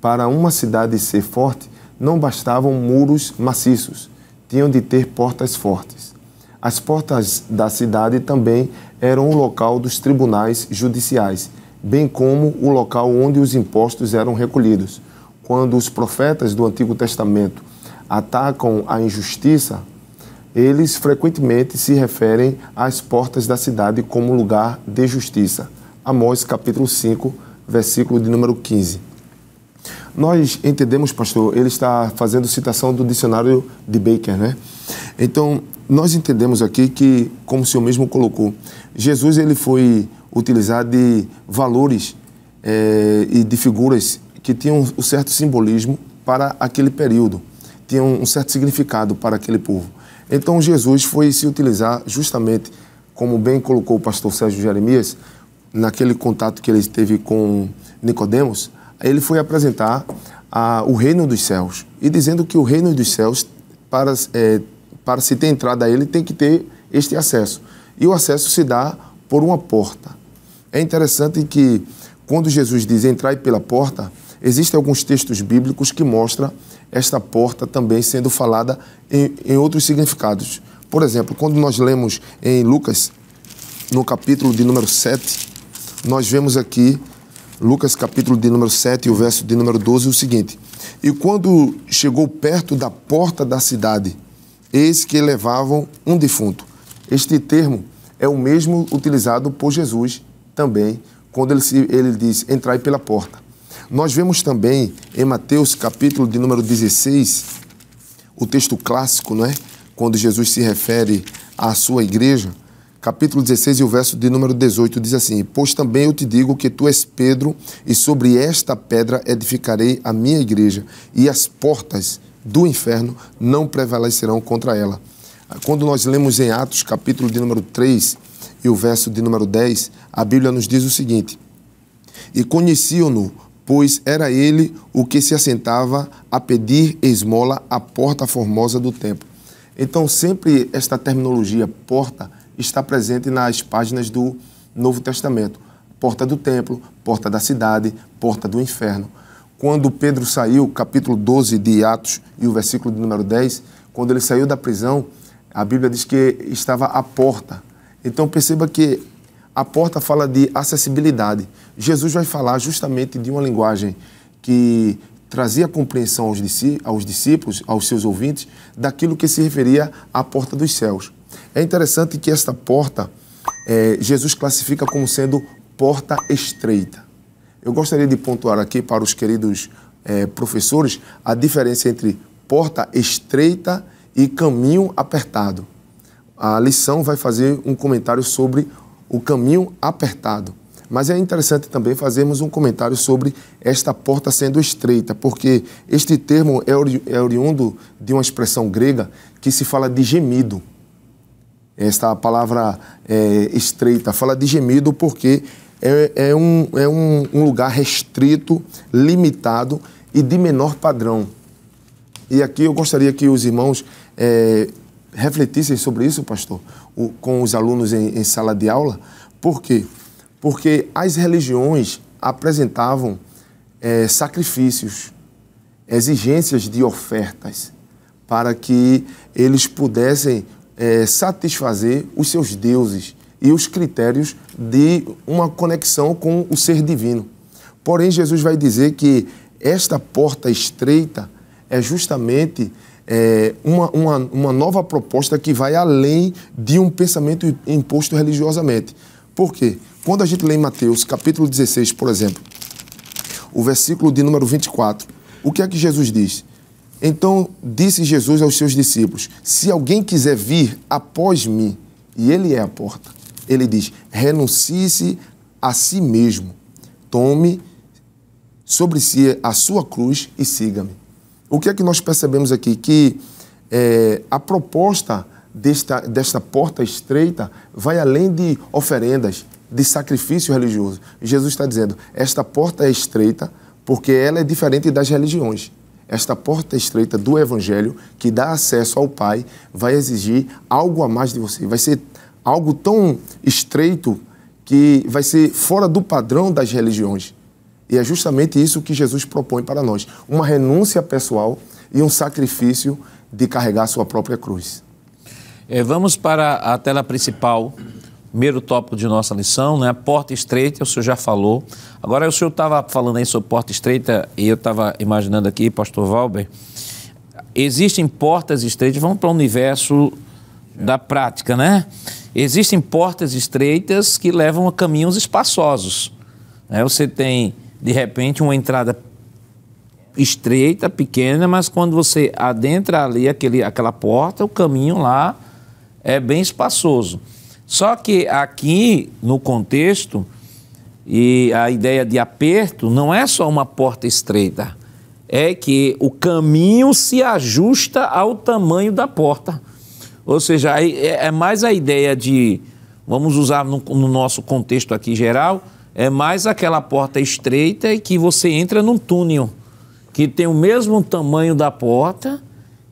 Para uma cidade ser forte, não bastavam muros maciços, tinham de ter portas fortes. As portas da cidade também eram o local dos tribunais judiciais, bem como o local onde os impostos eram recolhidos quando os profetas do Antigo Testamento atacam a injustiça, eles frequentemente se referem às portas da cidade como lugar de justiça. Amós capítulo 5, versículo de número 15. Nós entendemos, pastor, ele está fazendo citação do dicionário de Baker, né? Então, nós entendemos aqui que, como o senhor mesmo colocou, Jesus ele foi utilizado de valores é, e de figuras que tinham um, um certo simbolismo para aquele período, tinham um, um certo significado para aquele povo. Então Jesus foi se utilizar justamente, como bem colocou o pastor Sérgio Jeremias, naquele contato que ele teve com Nicodemos, ele foi apresentar a, o reino dos céus e dizendo que o reino dos céus, para, é, para se ter entrada a ele, tem que ter este acesso. E o acesso se dá por uma porta. É interessante que quando Jesus diz entrai pela porta, Existem alguns textos bíblicos que mostram esta porta também sendo falada em, em outros significados. Por exemplo, quando nós lemos em Lucas, no capítulo de número 7, nós vemos aqui, Lucas capítulo de número 7, o verso de número 12, o seguinte: E quando chegou perto da porta da cidade, eis que levavam um defunto. Este termo é o mesmo utilizado por Jesus também, quando ele, ele diz: Entrai pela porta. Nós vemos também em Mateus, capítulo de número 16, o texto clássico, não é? Quando Jesus se refere à sua igreja, capítulo 16 e o verso de número 18 diz assim: Pois também eu te digo que tu és Pedro, e sobre esta pedra edificarei a minha igreja, e as portas do inferno não prevalecerão contra ela. Quando nós lemos em Atos, capítulo de número 3 e o verso de número 10, a Bíblia nos diz o seguinte: E conheciam-no pois era ele o que se assentava a pedir esmola à porta formosa do templo. Então, sempre esta terminologia porta está presente nas páginas do Novo Testamento: porta do templo, porta da cidade, porta do inferno. Quando Pedro saiu, capítulo 12 de Atos e o versículo de número 10, quando ele saiu da prisão, a Bíblia diz que estava à porta. Então perceba que a porta fala de acessibilidade. Jesus vai falar justamente de uma linguagem que trazia compreensão aos, aos discípulos, aos seus ouvintes, daquilo que se referia à porta dos céus. É interessante que esta porta, é, Jesus classifica como sendo porta estreita. Eu gostaria de pontuar aqui para os queridos é, professores a diferença entre porta estreita e caminho apertado. A lição vai fazer um comentário sobre o caminho apertado. Mas é interessante também fazermos um comentário sobre esta porta sendo estreita, porque este termo é, ori é oriundo de uma expressão grega que se fala de gemido. Esta palavra é, estreita fala de gemido porque é, é um, é um, um lugar restrito, limitado e de menor padrão. E aqui eu gostaria que os irmãos é, refletissem sobre isso, pastor, o, com os alunos em, em, sala de aula, porque porque as religiões apresentavam é, sacrifícios, exigências de ofertas, para que eles pudessem é, satisfazer os seus deuses e os critérios de uma conexão com o ser divino. Porém, Jesus vai dizer que esta porta estreita é justamente é, uma, uma, uma nova proposta que vai além de um pensamento imposto religiosamente. Por quê? Quando a gente lê em Mateus, capítulo 16, por exemplo, o versículo de número 24, o que é que Jesus diz? Então disse Jesus aos seus discípulos: Se alguém quiser vir após mim, e ele é a porta, ele diz: renuncie-se a si mesmo, tome sobre si a sua cruz e siga-me. O que é que nós percebemos aqui? Que é, a proposta desta, desta porta estreita vai além de oferendas, de sacrifício religioso. Jesus está dizendo: esta porta é estreita porque ela é diferente das religiões. Esta porta estreita do Evangelho, que dá acesso ao Pai, vai exigir algo a mais de você. Vai ser algo tão estreito que vai ser fora do padrão das religiões. E é justamente isso que Jesus propõe para nós: uma renúncia pessoal e um sacrifício de carregar sua própria cruz. É, vamos para a tela principal primeiro tópico de nossa lição, né? A porta estreita, o senhor já falou. Agora, o senhor estava falando aí sobre porta estreita e eu estava imaginando aqui, pastor Valber, existem portas estreitas, vamos para o universo da prática, né? Existem portas estreitas que levam a caminhos espaçosos. Né? Você tem, de repente, uma entrada estreita, pequena, mas quando você adentra ali aquele, aquela porta, o caminho lá é bem espaçoso. Só que aqui, no contexto, e a ideia de aperto não é só uma porta estreita, é que o caminho se ajusta ao tamanho da porta. Ou seja, é, é mais a ideia de, vamos usar no, no nosso contexto aqui geral, é mais aquela porta estreita e que você entra num túnel, que tem o mesmo tamanho da porta,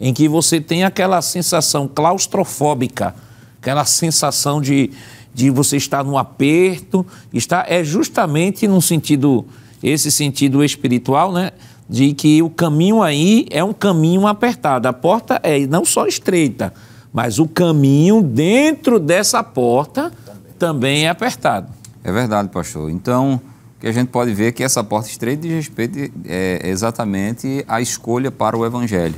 em que você tem aquela sensação claustrofóbica aquela sensação de, de você estar num aperto, está é justamente num sentido, esse sentido espiritual, né? De que o caminho aí é um caminho apertado. A porta é não só estreita, mas o caminho dentro dessa porta também, também é apertado. É verdade, pastor. Então, o que a gente pode ver é que essa porta estreita diz respeito é, exatamente à escolha para o Evangelho,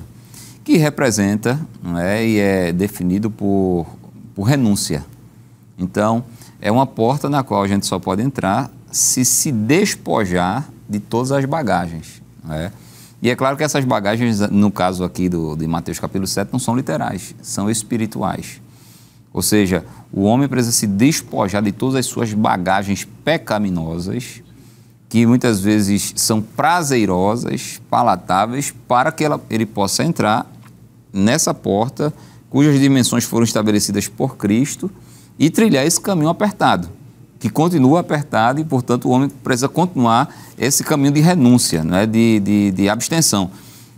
que representa, não é, e é definido por por tipo, renúncia. Então, é uma porta na qual a gente só pode entrar se se despojar de todas as bagagens. É? E é claro que essas bagagens, no caso aqui do, de Mateus capítulo 7, não são literais, são espirituais. Ou seja, o homem precisa se despojar de todas as suas bagagens pecaminosas, que muitas vezes são prazerosas, palatáveis, para que ela, ele possa entrar nessa porta cujas dimensões foram estabelecidas por Cristo, e trilhar esse caminho apertado, que continua apertado e, portanto, o homem precisa continuar esse caminho de renúncia, não é? de, de, de abstenção.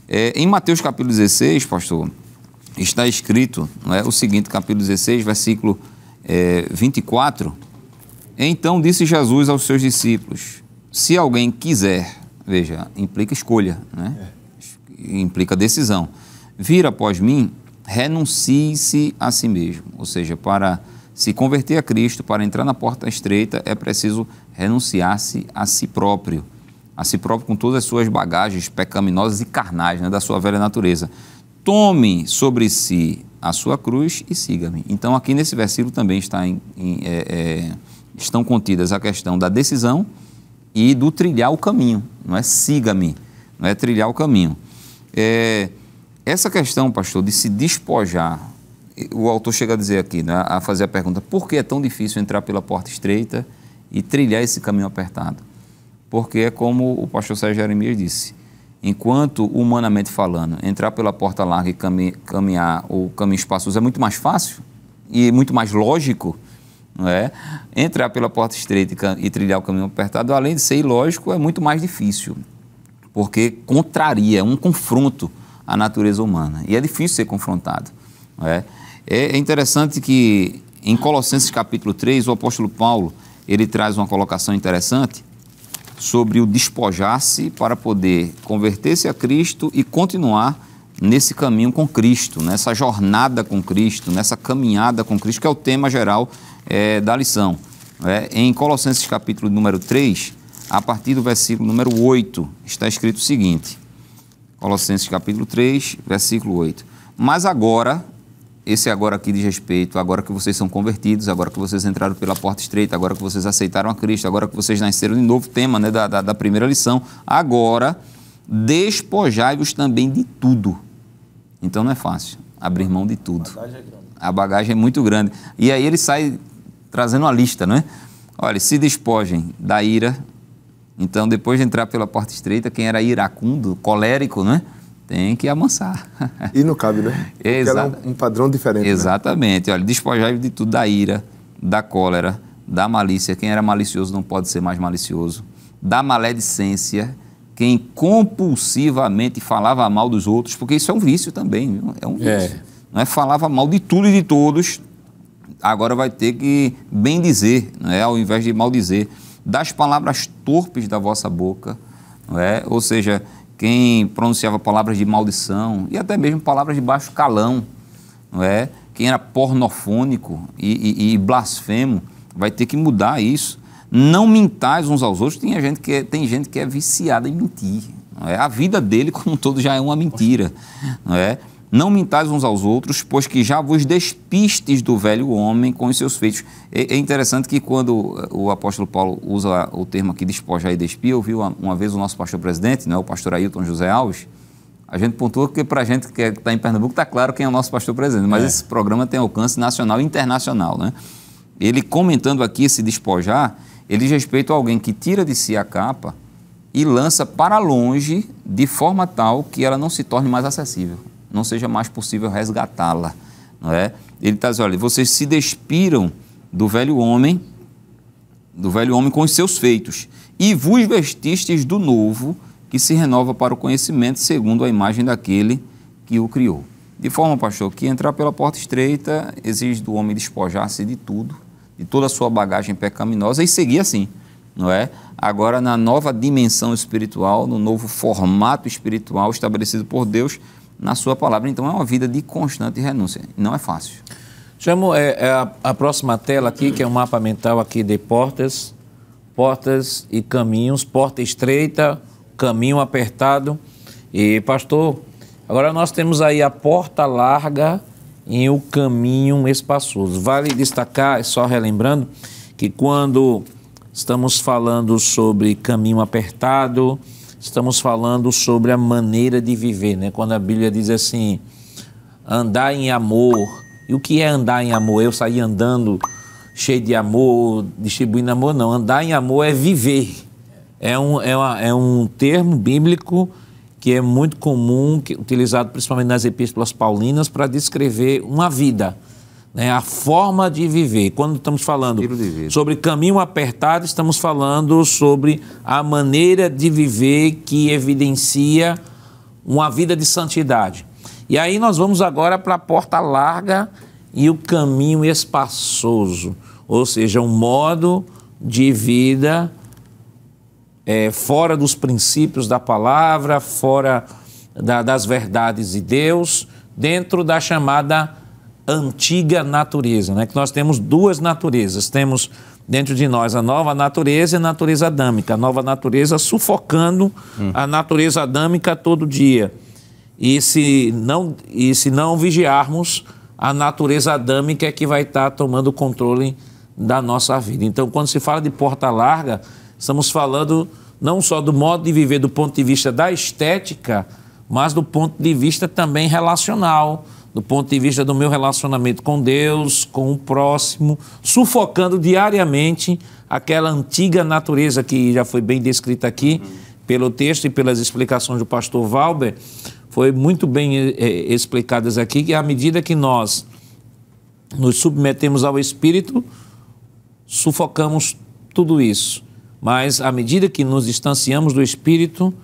É, em Mateus capítulo 16, pastor, está escrito não é? o seguinte, capítulo 16, versículo é, 24. Então disse Jesus aos seus discípulos: Se alguém quiser, veja, implica escolha, né? implica decisão, vir após mim, renuncie-se a si mesmo. Ou seja, para se converter a Cristo, para entrar na porta estreita, é preciso renunciar-se a si próprio. A si próprio com todas as suas bagagens pecaminosas e carnais né, da sua velha natureza. Tome sobre si a sua cruz e siga-me. Então, aqui nesse versículo também está em, em, é, é, estão contidas a questão da decisão e do trilhar o caminho. Não é siga-me, não é trilhar o caminho. É, essa questão, pastor, de se despojar, o autor chega a dizer aqui, né, a fazer a pergunta, por que é tão difícil entrar pela porta estreita e trilhar esse caminho apertado? Porque é como o pastor Sérgio Jeremias disse, enquanto humanamente falando, entrar pela porta larga e cami caminhar ou caminho espaçoso é muito mais fácil e muito mais lógico, não é? Entrar pela porta estreita e, e trilhar o caminho apertado, além de ser ilógico, é muito mais difícil, porque contraria, é um confronto a natureza humana. E é difícil ser confrontado. É? é? é interessante que em Colossenses capítulo 3, o apóstolo Paulo ele traz uma colocação interessante sobre o despojar-se para poder converter-se a Cristo e continuar nesse caminho com Cristo, nessa jornada com Cristo, nessa caminhada com Cristo, que é o tema geral é, da lição. É, em Colossenses capítulo número 3, a partir do versículo número 8, está escrito o seguinte: Colossenses capítulo 3, versículo 8. Mas agora, esse agora aqui diz respeito, agora que vocês são convertidos, agora que vocês entraram pela porta estreita, agora que vocês aceitaram a Cristo, agora que vocês nasceram de novo, tema né, da, da, da primeira lição, agora despojai-vos também de tudo. Então não é fácil abrir mão de tudo. A bagagem é grande. A bagagem é muito grande. E aí ele sai trazendo uma lista, não é? Olha, se despojem da ira, então, depois de entrar pela porta estreita, quem era iracundo, colérico, né? Tem que amansar. E não cabe, né? <laughs> É Exato. um, padrão diferente. Né? Exatamente. Né? Olha, despojar de tudo da ira, da cólera, da malícia. Quem era malicioso não pode ser mais malicioso. Da maledicência, quem compulsivamente falava mal dos outros, porque isso é um vício também, viu? é um vício. É. Não é falava mal de tudo e de todos, agora vai ter que bem dizer, não é? ao invés de mal dizer das palavras torpes da vossa boca, não é? ou seja, quem pronunciava palavras de maldição e até mesmo palavras de baixo calão, não é? quem era pornofônico e, e, e blasfemo, vai ter que mudar isso. Não mintais uns aos outros, tem gente que é, tem gente que é viciada em mentir. Não é? A vida dele, <laughs> como um todo, já é uma mentira. Não é? Não mintais uns aos outros, pois que já vos despistes do velho homem com os seus feitos. É, é interessante que quando eh, o apóstolo Paulo usa o termo aqui despojar e despir, eu vi uma, uma vez o nosso pastor presidente, né, o pastor Ailton José Alves, a gente pontua que para a gente que é, está em Pernambuco está claro quem é o nosso pastor presidente, mas é. esse programa tem alcance nacional e internacional. Né? Ele comentando aqui se despojar, ele diz respeito a alguém que tira de si a capa e lança para longe de forma tal que ela não se torne mais acessível não seja mais possível resgatá-la. Não é? Ele está dizendo: olha, vocês se despiram do velho homem, do velho homem com os seus feitos, e vos vestistes do novo, que se renova para o conhecimento segundo a imagem daquele que o criou. De forma, pastor, que entrar pela porta estreita exige do homem despojar-se de tudo, de toda a sua bagagem pecaminosa e seguir assim, não é? Agora, na nova dimensão espiritual, no novo formato espiritual estabelecido por Deus, na sua palavra. Então é uma vida de constante renúncia. Não é fácil. Chamo é, é a, a, próxima tela aqui, que é um mapa mental aqui de portas, portas e caminhos, porta estreita, caminho apertado. E, pastor, agora nós temos aí a porta larga e o caminho espaçoso. Vale destacar, só relembrando, que quando estamos falando sobre caminho apertado, estamos falando sobre a maneira de viver, né? Quando a Bíblia diz assim, andar em amor. E o que é andar em amor? Eu sair andando cheio de amor, distribuindo amor, não. Andar em amor é viver. É um, é, uma, é um termo bíblico que é muito comum, que, utilizado principalmente nas epístolas paulinas, para descrever uma vida né, a forma de viver. Quando estamos falando sobre caminho apertado, estamos falando sobre a maneira de viver que evidencia uma vida de santidade. E aí nós vamos agora para a porta larga e o caminho espaçoso, ou seja, um modo de vida é, fora dos princípios da palavra, fora da, das verdades de Deus, dentro da chamada antiga natureza, né? que nós temos duas naturezas. Temos dentro de nós a nova natureza e a natureza adâmica. A nova natureza sufocando hum. a natureza adâmica todo dia. E se não, e se não vigiarmos, a natureza adâmica é que vai estar tomando controle da nossa vida. Então, quando se fala de porta larga, estamos falando não só do modo de viver do ponto de vista da estética, mas do ponto de vista também relacional do ponto de vista do meu relacionamento com Deus, com o próximo, sufocando diariamente aquela antiga natureza que já foi bem descrita aqui uhum. pelo texto e pelas explicações do pastor Valber, foi muito bem é, explicadas aqui, que à medida que nós nos submetemos ao Espírito, sufocamos tudo isso. Mas à medida que nos distanciamos do Espírito,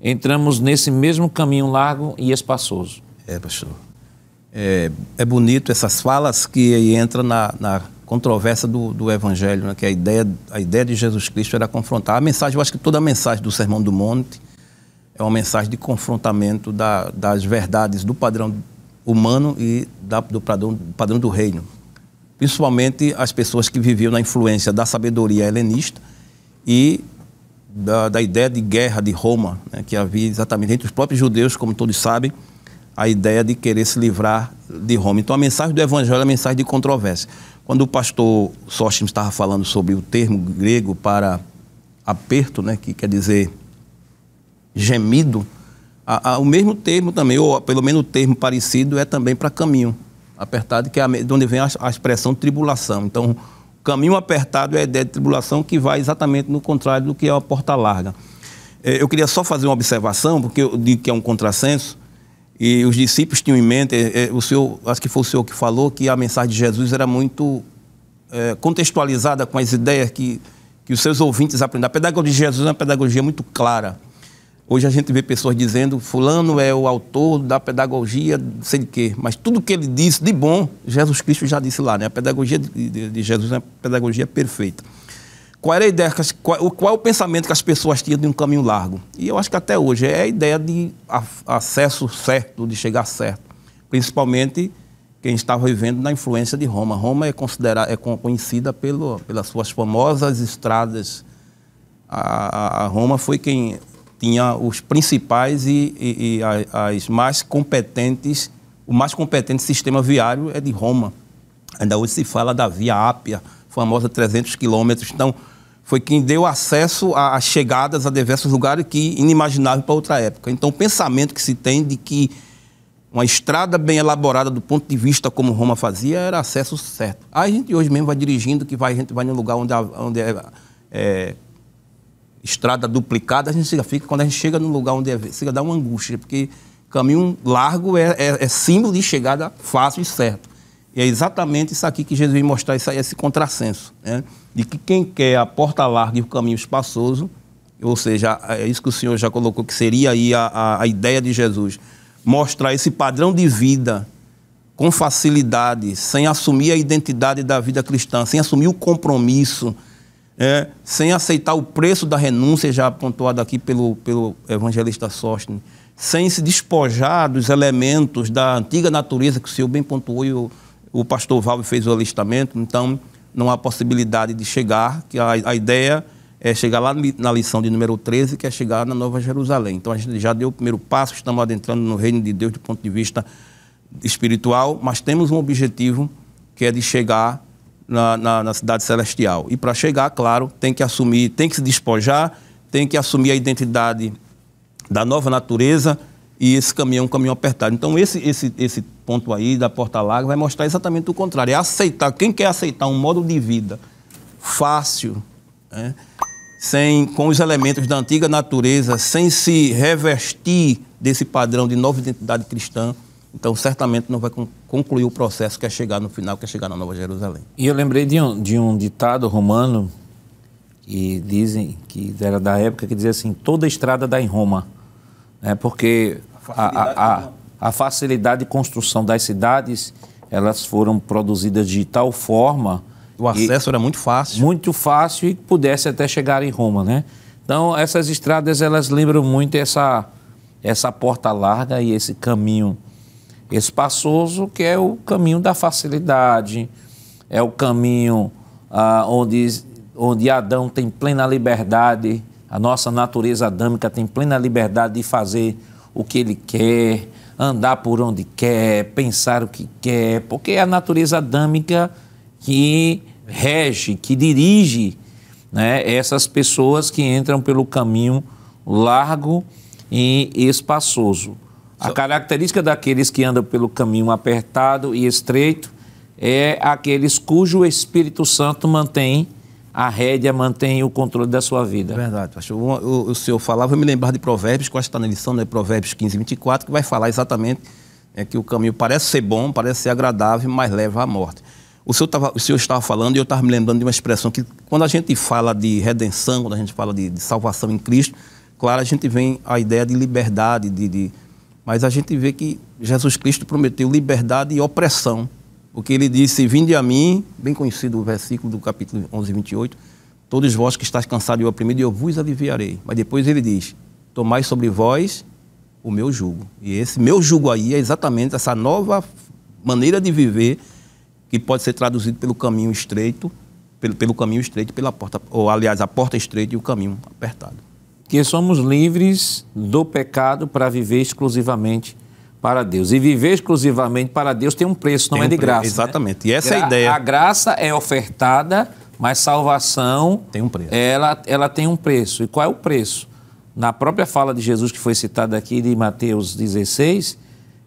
entramos nesse mesmo caminho largo e espaçoso. É, pastor é, é bonito essas falas que entra na, na controvérsia do, do Evangelho, né? que a ideia, a ideia de Jesus Cristo era confrontar. A mensagem, eu acho que toda a mensagem do Sermão do Monte é uma mensagem de confrontamento da, das verdades do padrão humano e da, do padrão, padrão do reino. Principalmente as pessoas que viviam na influência da sabedoria helenista e da, da ideia de guerra de Roma, né? que havia exatamente entre os próprios judeus, como todos sabem, a ideia de querer se livrar de Roma. Então a mensagem do Evangelho é a mensagem de controvérsia. Quando o pastor Sostim estava falando sobre o termo grego para aperto, né, que quer dizer gemido, a, a, o mesmo termo também, ou pelo menos o termo parecido, é também para caminho apertado, que é de onde vem a, a expressão tribulação. Então, caminho apertado é a ideia de tribulação que vai exatamente no contrário do que é a porta larga. É, eu queria só fazer uma observação, porque eu digo que é um contrassenso. E os discípulos tinham em mente, é, é, o senhor, acho que foi o senhor que falou, que a mensagem de Jesus era muito é, contextualizada com as ideias que, que os seus ouvintes aprenderam. A pedagogia de Jesus é uma pedagogia muito clara. Hoje a gente vê pessoas dizendo, fulano é o autor da pedagogia, sei de quê. Mas tudo que ele disse de bom, Jesus Cristo já disse lá, né? A pedagogia de, de, de Jesus é uma pedagogia perfeita. Qual era a ideia, qual, qual é o pensamento que as pessoas tinham de um caminho largo? E eu acho que até hoje é a ideia de acesso certo, de chegar certo. Principalmente quem estava vivendo na influência de Roma. Roma é, considerada, é conhecida pelo, pelas suas famosas estradas. A, a, a Roma foi quem tinha os principais e, e, e as mais competentes, o mais competente sistema viário é de Roma. Ainda hoje se fala da Via Ápia, famosa 300 quilômetros. Então, foi quem deu acesso a, a, chegadas a diversos lugares que inimaginável para outra época. Então, o pensamento que se tem de que uma estrada bem elaborada do ponto de vista como Roma fazia era acesso certo. Aí a gente hoje mesmo vai dirigindo, que vai, a gente vai num lugar onde, a, onde é, é, estrada duplicada, a gente fica, quando a gente chega num lugar onde é, fica dá uma angústia, porque caminho largo é, é, é símbolo de chegada fácil e certo. E é exatamente isso aqui que Jesus vem mostrar, isso aí, esse contrassenso. Né? De que quem quer a porta larga e o caminho espaçoso, ou seja, é isso que o senhor já colocou, que seria aí a, a, a ideia de Jesus, mostrar esse padrão de vida com facilidade, sem assumir a identidade da vida cristã, sem assumir o compromisso, é, sem aceitar o preço da renúncia, já apontado aqui pelo, pelo evangelista Sostne, sem se despojar dos elementos da antiga natureza que o senhor bem pontuou e eu o pastor Valve fez o alistamento, então não há possibilidade de chegar, que a, a ideia é chegar lá na lição de número 13, que é chegar na Nova Jerusalém. Então a gente já deu o primeiro passo, estamos adentrando no reino de Deus do ponto de vista espiritual, mas temos um objetivo que é de chegar na, na, na cidade celestial. E para chegar, claro, tem que assumir, tem que se despojar, tem que assumir a identidade da nova natureza, e esse caminho é um caminho apertado. Então, esse, esse, esse ponto aí da Porta Larga vai mostrar exatamente o contrário. É aceitar, quem quer aceitar um modo de vida fácil, né? sem, com os elementos da antiga natureza, sem se revestir desse padrão de nova identidade cristã, então certamente não vai concluir o processo que é chegar no final, que é chegar na Nova Jerusalém. E eu lembrei de um, de um ditado romano que dizem que era da época que dizia assim: toda estrada dá em Roma, né? Porque facilidade a, a, a facilidade de construção das cidades, elas foram produzidas de tal forma... O acesso e, era muito fácil. Muito fácil e pudesse até chegar em Roma, né? Então, essas estradas, elas lembram muito essa, essa porta larga e esse caminho espaçoso, que é o caminho da facilidade, é o caminho ah, onde, onde Adão tem plena liberdade, a nossa natureza adâmica tem plena liberdade de fazer o que ele quer, andar por onde quer, pensar o que quer, porque é a natureza adâmica que rege, que dirige né, essas pessoas que entram pelo caminho largo e espaçoso. A característica daqueles que andam pelo caminho apertado e estreito é aqueles cujo Espírito Santo mantém a rédea mantém o controle da sua vida. Verdade, pastor. O, o, o senhor falava, eu me lembrar de Provérbios, que acho que está na lição, né? Provérbios 15, 24, que vai falar exatamente é, que o caminho parece ser bom, parece ser agradável, mas leva à morte. O senhor, tava, o senhor estava falando e eu estava me lembrando de uma expressão que, quando a gente fala de redenção, quando a gente fala de, de salvação em Cristo, claro, a gente vem a ideia de liberdade, de, de, mas a gente vê que Jesus Cristo prometeu liberdade e opressão. Porque ele disse: Vinde a mim, bem conhecido o versículo do capítulo 11, 28. Todos vós que estáis cansados e oprimidos, eu vos aliviarei. Mas depois ele diz: Tomai sobre vós o meu jugo. E esse meu jugo aí é exatamente essa nova maneira de viver que pode ser traduzido pelo caminho estreito, pelo, pelo caminho estreito, pela porta, ou aliás, a porta estreita e o caminho apertado. Que somos livres do pecado para viver exclusivamente para Deus. E viver exclusivamente para Deus tem um preço, não tem é de graça. Né? Exatamente. Né? E essa Gra é a ideia. A graça é ofertada, mas salvação tem um preço. Ela, ela tem um preço. E qual é o preço? Na própria fala de Jesus que foi citada aqui de Mateus 16,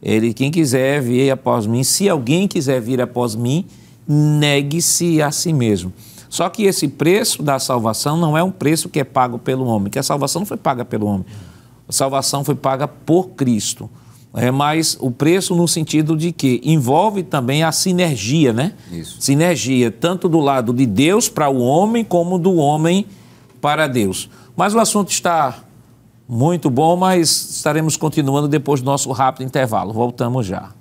ele, quem quiser vir após mim, se alguém quiser vir após mim, negue-se a si mesmo. Só que esse preço da salvação não é um preço que é pago pelo homem, que a salvação não foi paga pelo homem. A salvação foi paga por Cristo é, mas o preço no sentido de que envolve também a sinergia, né? Isso. Sinergia, tanto do lado de Deus para o homem, como do homem para Deus. Mas o assunto está muito bom, mas estaremos continuando depois do nosso rápido intervalo. Voltamos já.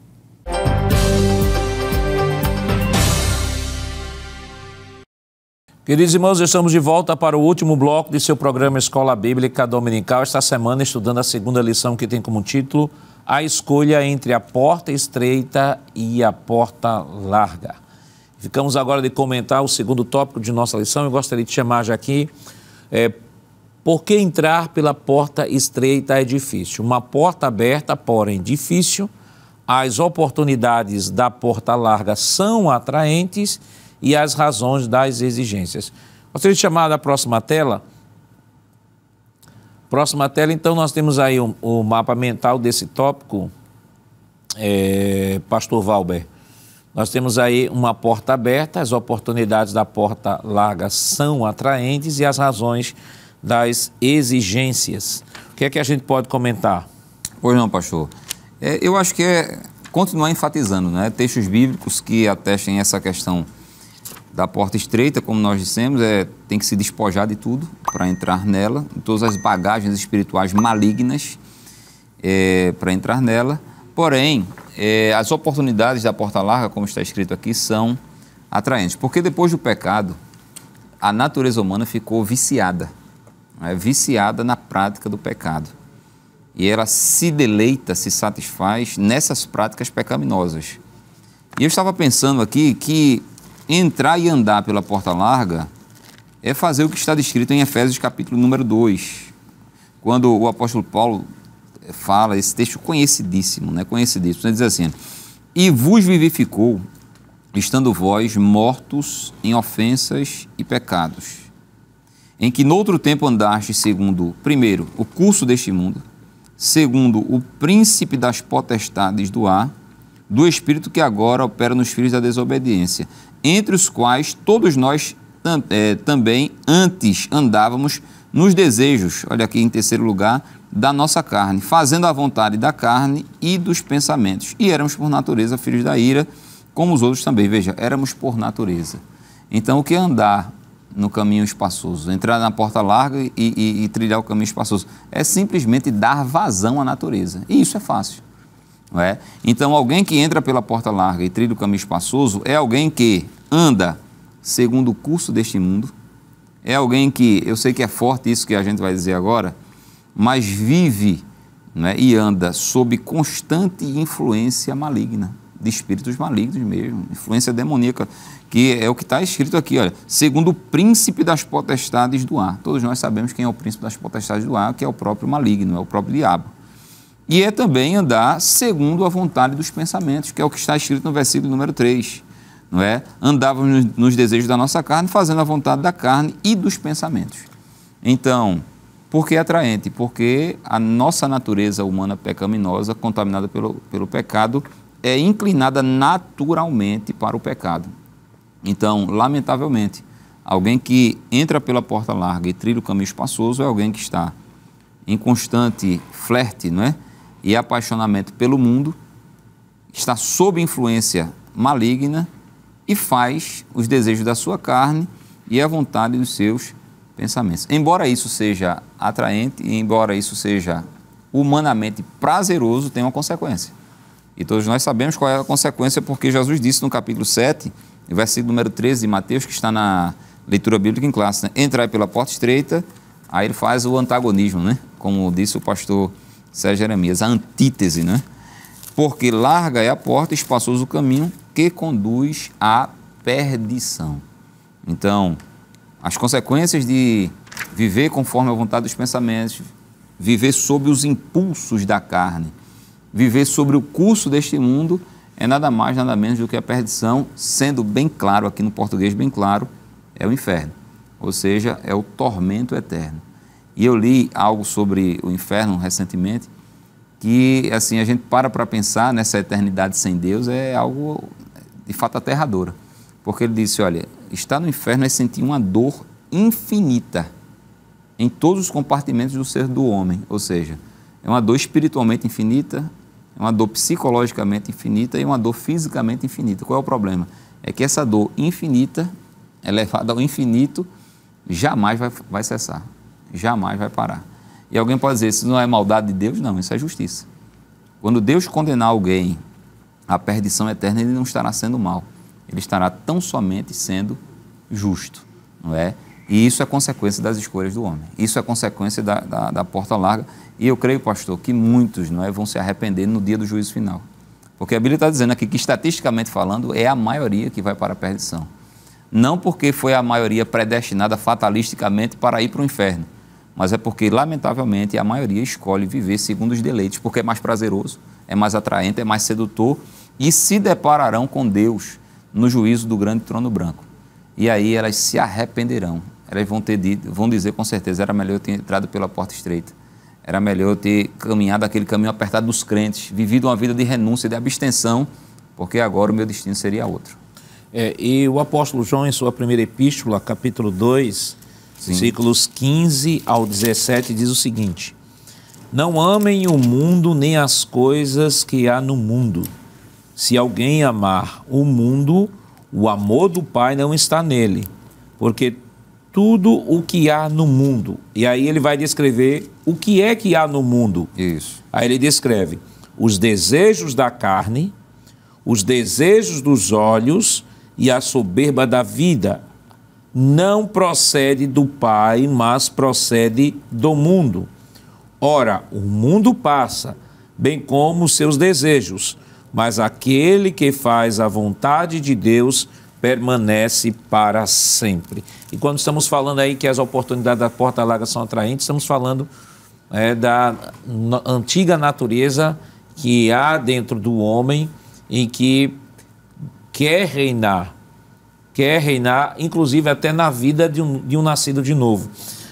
Queridos irmãos, estamos de volta para o último bloco de seu programa Escola Bíblica Dominical. Esta semana, estudando a segunda lição que tem como título a escolha entre a porta estreita e a porta larga. Ficamos agora de comentar o segundo tópico de nossa lição. Eu gostaria de chamar já aqui é, por que entrar pela porta estreita é difícil? Uma porta aberta, porém difícil, as oportunidades da porta larga são atraentes e as razões das exigências. Gostaria de chamar da próxima tela Próxima tela, então, nós temos aí o, mapa mental desse tópico, é, Pastor Valber. Nós temos aí uma porta aberta, as oportunidades da porta larga são atraentes e as razões das exigências. O que é que a gente pode comentar? Pois não, pastor. É, eu acho que é continuar enfatizando né, textos bíblicos que atestem essa questão da porta estreita, como nós dissemos, é, tem que se despojar de tudo para entrar nela, todas as bagagens espirituais malignas é, para entrar nela. Porém, é, as oportunidades da porta larga, como está escrito aqui, são atraentes, porque depois do pecado, a natureza humana ficou viciada, é, viciada na prática do pecado. E ela se deleita, se satisfaz nessas práticas pecaminosas. E eu estava pensando aqui que entrar e andar pela porta larga é fazer o que está descrito em Efésios capítulo número 2. Quando o apóstolo Paulo fala esse texto conhecidíssimo, né? Conhecidíssimo, ele diz assim: "E vos vivificou, estando vós mortos em ofensas e pecados, em que noutro tempo andaste segundo, primeiro, o curso deste mundo, segundo, o príncipe das potestades do ar, do espírito que agora opera nos filhos da desobediência, entre os quais todos nós tam, é, também antes andávamos nos desejos, olha aqui em terceiro lugar, da nossa carne, fazendo a vontade da carne e dos pensamentos. E éramos por natureza filhos da ira, como os outros também. Veja, éramos por natureza. Então, o que é andar no caminho espaçoso? Entrar na porta larga e, e, e trilhar o caminho espaçoso? É simplesmente dar vazão à natureza. E isso é fácil. É? Então, alguém que entra pela porta larga e trilha o caminho espaçoso é alguém que anda segundo o curso deste mundo, é alguém que, eu sei que é forte isso que a gente vai dizer agora, mas vive é? e anda sob constante influência maligna, de espíritos malignos mesmo, influência demoníaca, que é o que está escrito aqui, olha, segundo o príncipe das potestades do ar. Todos nós sabemos quem é o príncipe das potestades do ar, que é o próprio maligno, é o próprio diabo. E é também andar segundo a vontade dos pensamentos, que é o que está escrito no versículo número 3. Não é? Andávamos nos desejos da nossa carne, fazendo a vontade da carne e dos pensamentos. Então, por que é atraente? Porque a nossa natureza humana pecaminosa, contaminada pelo, pelo pecado, é inclinada naturalmente para o pecado. Então, lamentavelmente, alguém que entra pela porta larga e trilha o caminho espaçoso é alguém que está em constante flerte, não é? e apaixonamento pelo mundo, está sob influência maligna e faz os desejos da sua carne e a vontade dos seus pensamentos. Embora isso seja atraente e embora isso seja humanamente prazeroso, tem uma consequência. E todos nós sabemos qual é a consequência, porque Jesus disse no capítulo 7, versículo número 13 de Mateus, que está na leitura bíblica em classe, né? entrai pela porta estreita, aí ele faz o antagonismo, né? como disse o pastor Sérgio é Jeremias, a antítese, né? Porque larga é a porta, espaçoso o caminho que conduz à perdição. Então, as consequências de viver conforme a vontade dos pensamentos, viver sob os impulsos da carne, viver sobre o curso deste mundo, é nada mais, nada menos do que a perdição, sendo bem claro, aqui no português, bem claro, é o inferno. Ou seja, é o tormento eterno. E eu li algo sobre o inferno recentemente, que assim a gente para para pensar nessa eternidade sem Deus é algo de fato aterradora. Porque ele disse, olha, estar no inferno é sentir uma dor infinita em todos os compartimentos do ser do homem, ou seja, é uma dor espiritualmente infinita, é uma dor psicologicamente infinita e uma dor fisicamente infinita. Qual é o problema? É que essa dor infinita, elevada ao infinito, jamais vai, vai cessar jamais vai parar. E alguém pode dizer, isso não é maldade de Deus? Não, isso é justiça. Quando Deus condenar alguém à perdição eterna, ele não estará sendo mal. Ele estará tão somente sendo justo, não é? E isso é consequência das escolhas do homem. Isso é consequência da, da, da porta larga. E eu creio, pastor, que muitos não é, vão se arrepender no dia do juízo final. Porque a Bíblia está dizendo aqui que, estatisticamente falando, é a maioria que vai para a perdição. Não porque foi a maioria predestinada fatalisticamente para ir para o inferno mas é porque, lamentavelmente, a maioria escolhe viver segundo os deleites, porque é mais prazeroso, é mais atraente, é mais sedutor e se depararão com Deus no juízo do grande trono branco. E aí elas se arrependerão. Elas vão, ter, vão dizer com certeza: era melhor eu ter entrado pela porta estreita, era melhor eu ter caminhado aquele caminho apertado dos crentes, vivido uma vida de renúncia, de abstenção, porque agora o meu destino seria outro. É, e o apóstolo João, em sua primeira epístola, capítulo 2 Versículos 15 ao 17 diz o seguinte: Não amem o mundo nem as coisas que há no mundo. Se alguém amar o mundo, o amor do Pai não está nele, porque tudo o que há no mundo. E aí ele vai descrever o que é que há no mundo. Isso. Aí ele descreve os desejos da carne, os desejos dos olhos e a soberba da vida não procede do Pai, mas procede do mundo. Ora, o mundo passa, bem como os seus desejos, mas aquele que faz a vontade de Deus permanece para sempre. E quando estamos falando aí que as oportunidades da porta larga são atraentes, estamos falando é, da antiga natureza que há dentro do homem e que quer reinar, quer reinar, inclusive até na vida de um, de um nascido de novo.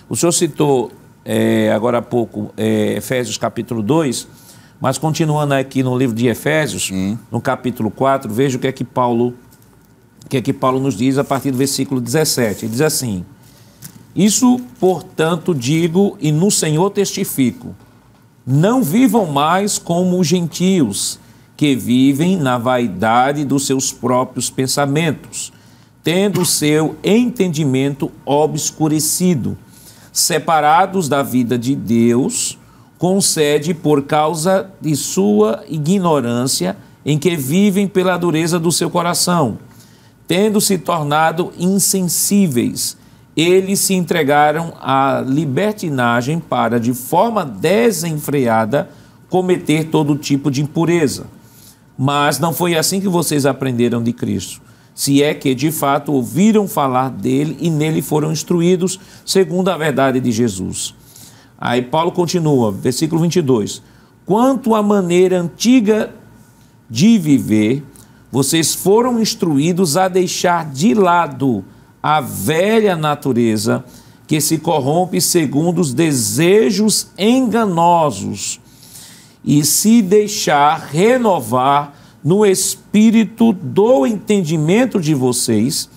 O senhor citou é, agora há pouco é, Efésios capítulo 2, mas continuando aqui no livro de Efésios, hum. no capítulo 4, veja o que é que Paulo o que é que Paulo nos diz a partir do versículo 17. Ele diz assim: Isso, portanto, digo e no Senhor testifico: não vivam mais como os gentios, que vivem na vaidade dos seus próprios pensamentos tendo seu entendimento obscurecido, separados da vida de Deus, concede por causa de sua ignorância em que vivem pela dureza do seu coração. Tendo se tornado insensíveis, eles se entregaram à libertinagem para, de forma desenfreada, cometer todo tipo de impureza. Mas não foi assim que vocês aprenderam de Cristo se é que de fato ouviram falar dele e nele foram instruídos, segundo a verdade de Jesus. Aí Paulo continua, versículo 22. Quanto à maneira antiga de viver, vocês foram instruídos a deixar de lado a velha natureza que se corrompe segundo os desejos enganosos e se deixar renovar no espírito do entendimento de vocês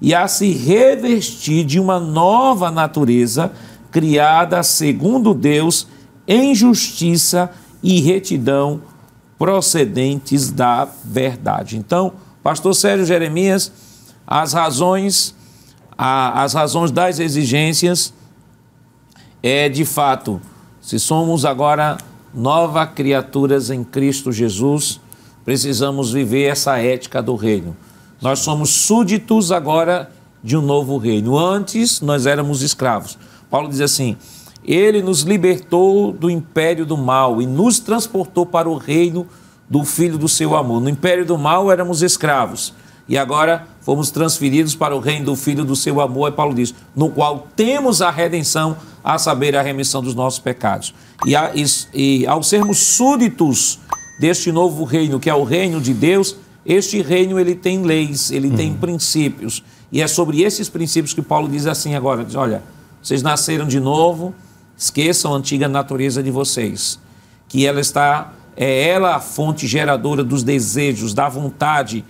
e a se revestir de uma nova natureza criada segundo Deus em justiça e retidão procedentes da verdade. Então, pastor Sérgio Jeremias, as razões a, as razões das exigências é de fato, se somos agora nova criaturas em Cristo Jesus, precisamos viver essa ética do reino. Nós somos súditos agora de um novo reino. Antes nós éramos escravos. Paulo diz assim: Ele nos libertou do império do mal e nos transportou para o reino do Filho do seu amor. No império do mal éramos escravos e agora fomos transferidos para o reino do Filho do seu amor, e é Paulo diz, no qual temos a redenção, a saber, a remissão dos nossos pecados. E, a, e, e ao sermos súditos deste novo reino, que é o reino de Deus, este reino ele tem leis, ele uhum. tem princípios. E é sobre esses princípios que Paulo diz assim agora, diz, olha, vocês nasceram de novo, esqueçam a antiga natureza de vocês, que ela está é ela a fonte geradora dos desejos, da vontade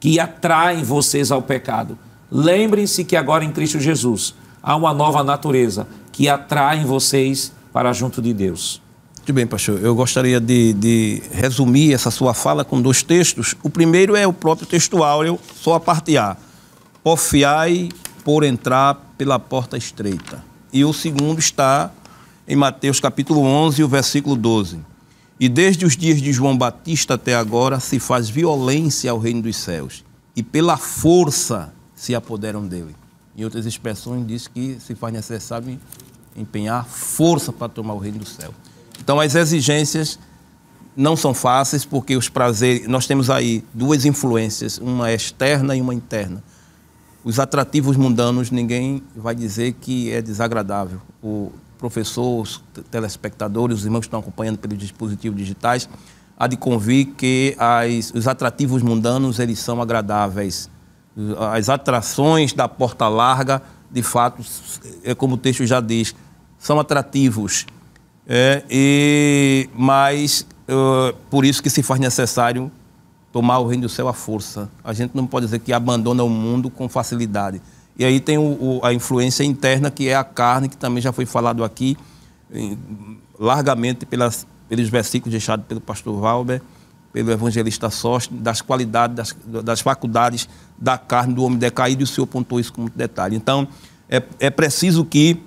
que atraem vocês ao pecado. Lembrem-se que agora em Cristo Jesus há uma nova natureza que atraem vocês para junto de Deus. Muito bem, pastor. Eu gostaria de, de, resumir essa sua fala com dois textos. O primeiro é o próprio textual, eu só a parte A. Porfiai por entrar pela porta estreita. E o segundo está em Mateus capítulo 11, o versículo 12. E desde os dias de João Batista até agora se faz violência ao reino dos céus, e pela força se apoderam dele. Em outras expressões, diz que se faz necessário empenhar força para tomar o reino do céu. Então as exigências não são fáceis porque os prazeres, nós temos aí duas influências, uma externa e uma interna. Os atrativos mundanos, ninguém vai dizer que é desagradável. O professor, os telespectadores, os irmãos que estão acompanhando pelos dispositivos digitais, há de convir que as, os atrativos mundanos eles são agradáveis. As atrações da porta larga, de fato, é como o texto já diz, são atrativos é, e, mas uh, por isso que se faz necessário tomar o reino do céu à força. A gente não pode dizer que abandona o mundo com facilidade. E aí tem o, o, a influência interna, que é a carne, que também já foi falado aqui em, largamente pelas, pelos versículos deixados pelo pastor Valber, pelo evangelista Sost das qualidades, das, das faculdades da carne do homem decaído, e o senhor apontou isso com muito detalhe. Então, é, é preciso que,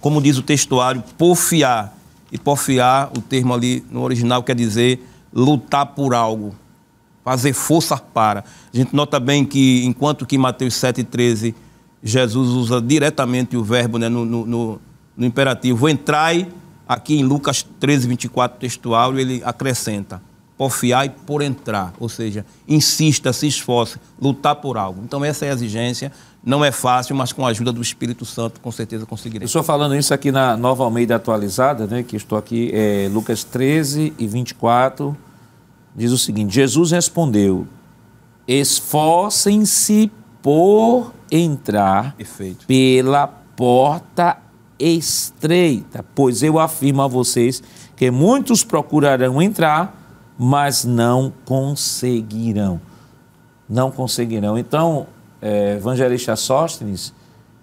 como diz o textuário, porfiar e porfiar, o termo ali no original quer dizer lutar por algo, fazer força para. A gente nota bem que, enquanto que em Mateus 7,13, Jesus usa diretamente o verbo né, no, no, no, no imperativo, entrai, aqui em Lucas 13, 24, textual, ele acrescenta, porfiai por entrar, ou seja, insista, se esforce, lutar por algo. Então essa é a exigência não é fácil, mas com a ajuda do Espírito Santo, com certeza conseguiremos. Eu estou falando isso aqui na Nova Almeida atualizada, né, que estou aqui, é, Lucas 13 e 24, diz o seguinte: Jesus respondeu: esforcem-se por entrar Perfeito. pela porta estreita, pois eu afirmo a vocês que muitos procurarão entrar, mas não conseguirão. Não conseguirão. Então, é, Evangelista Sóstenes,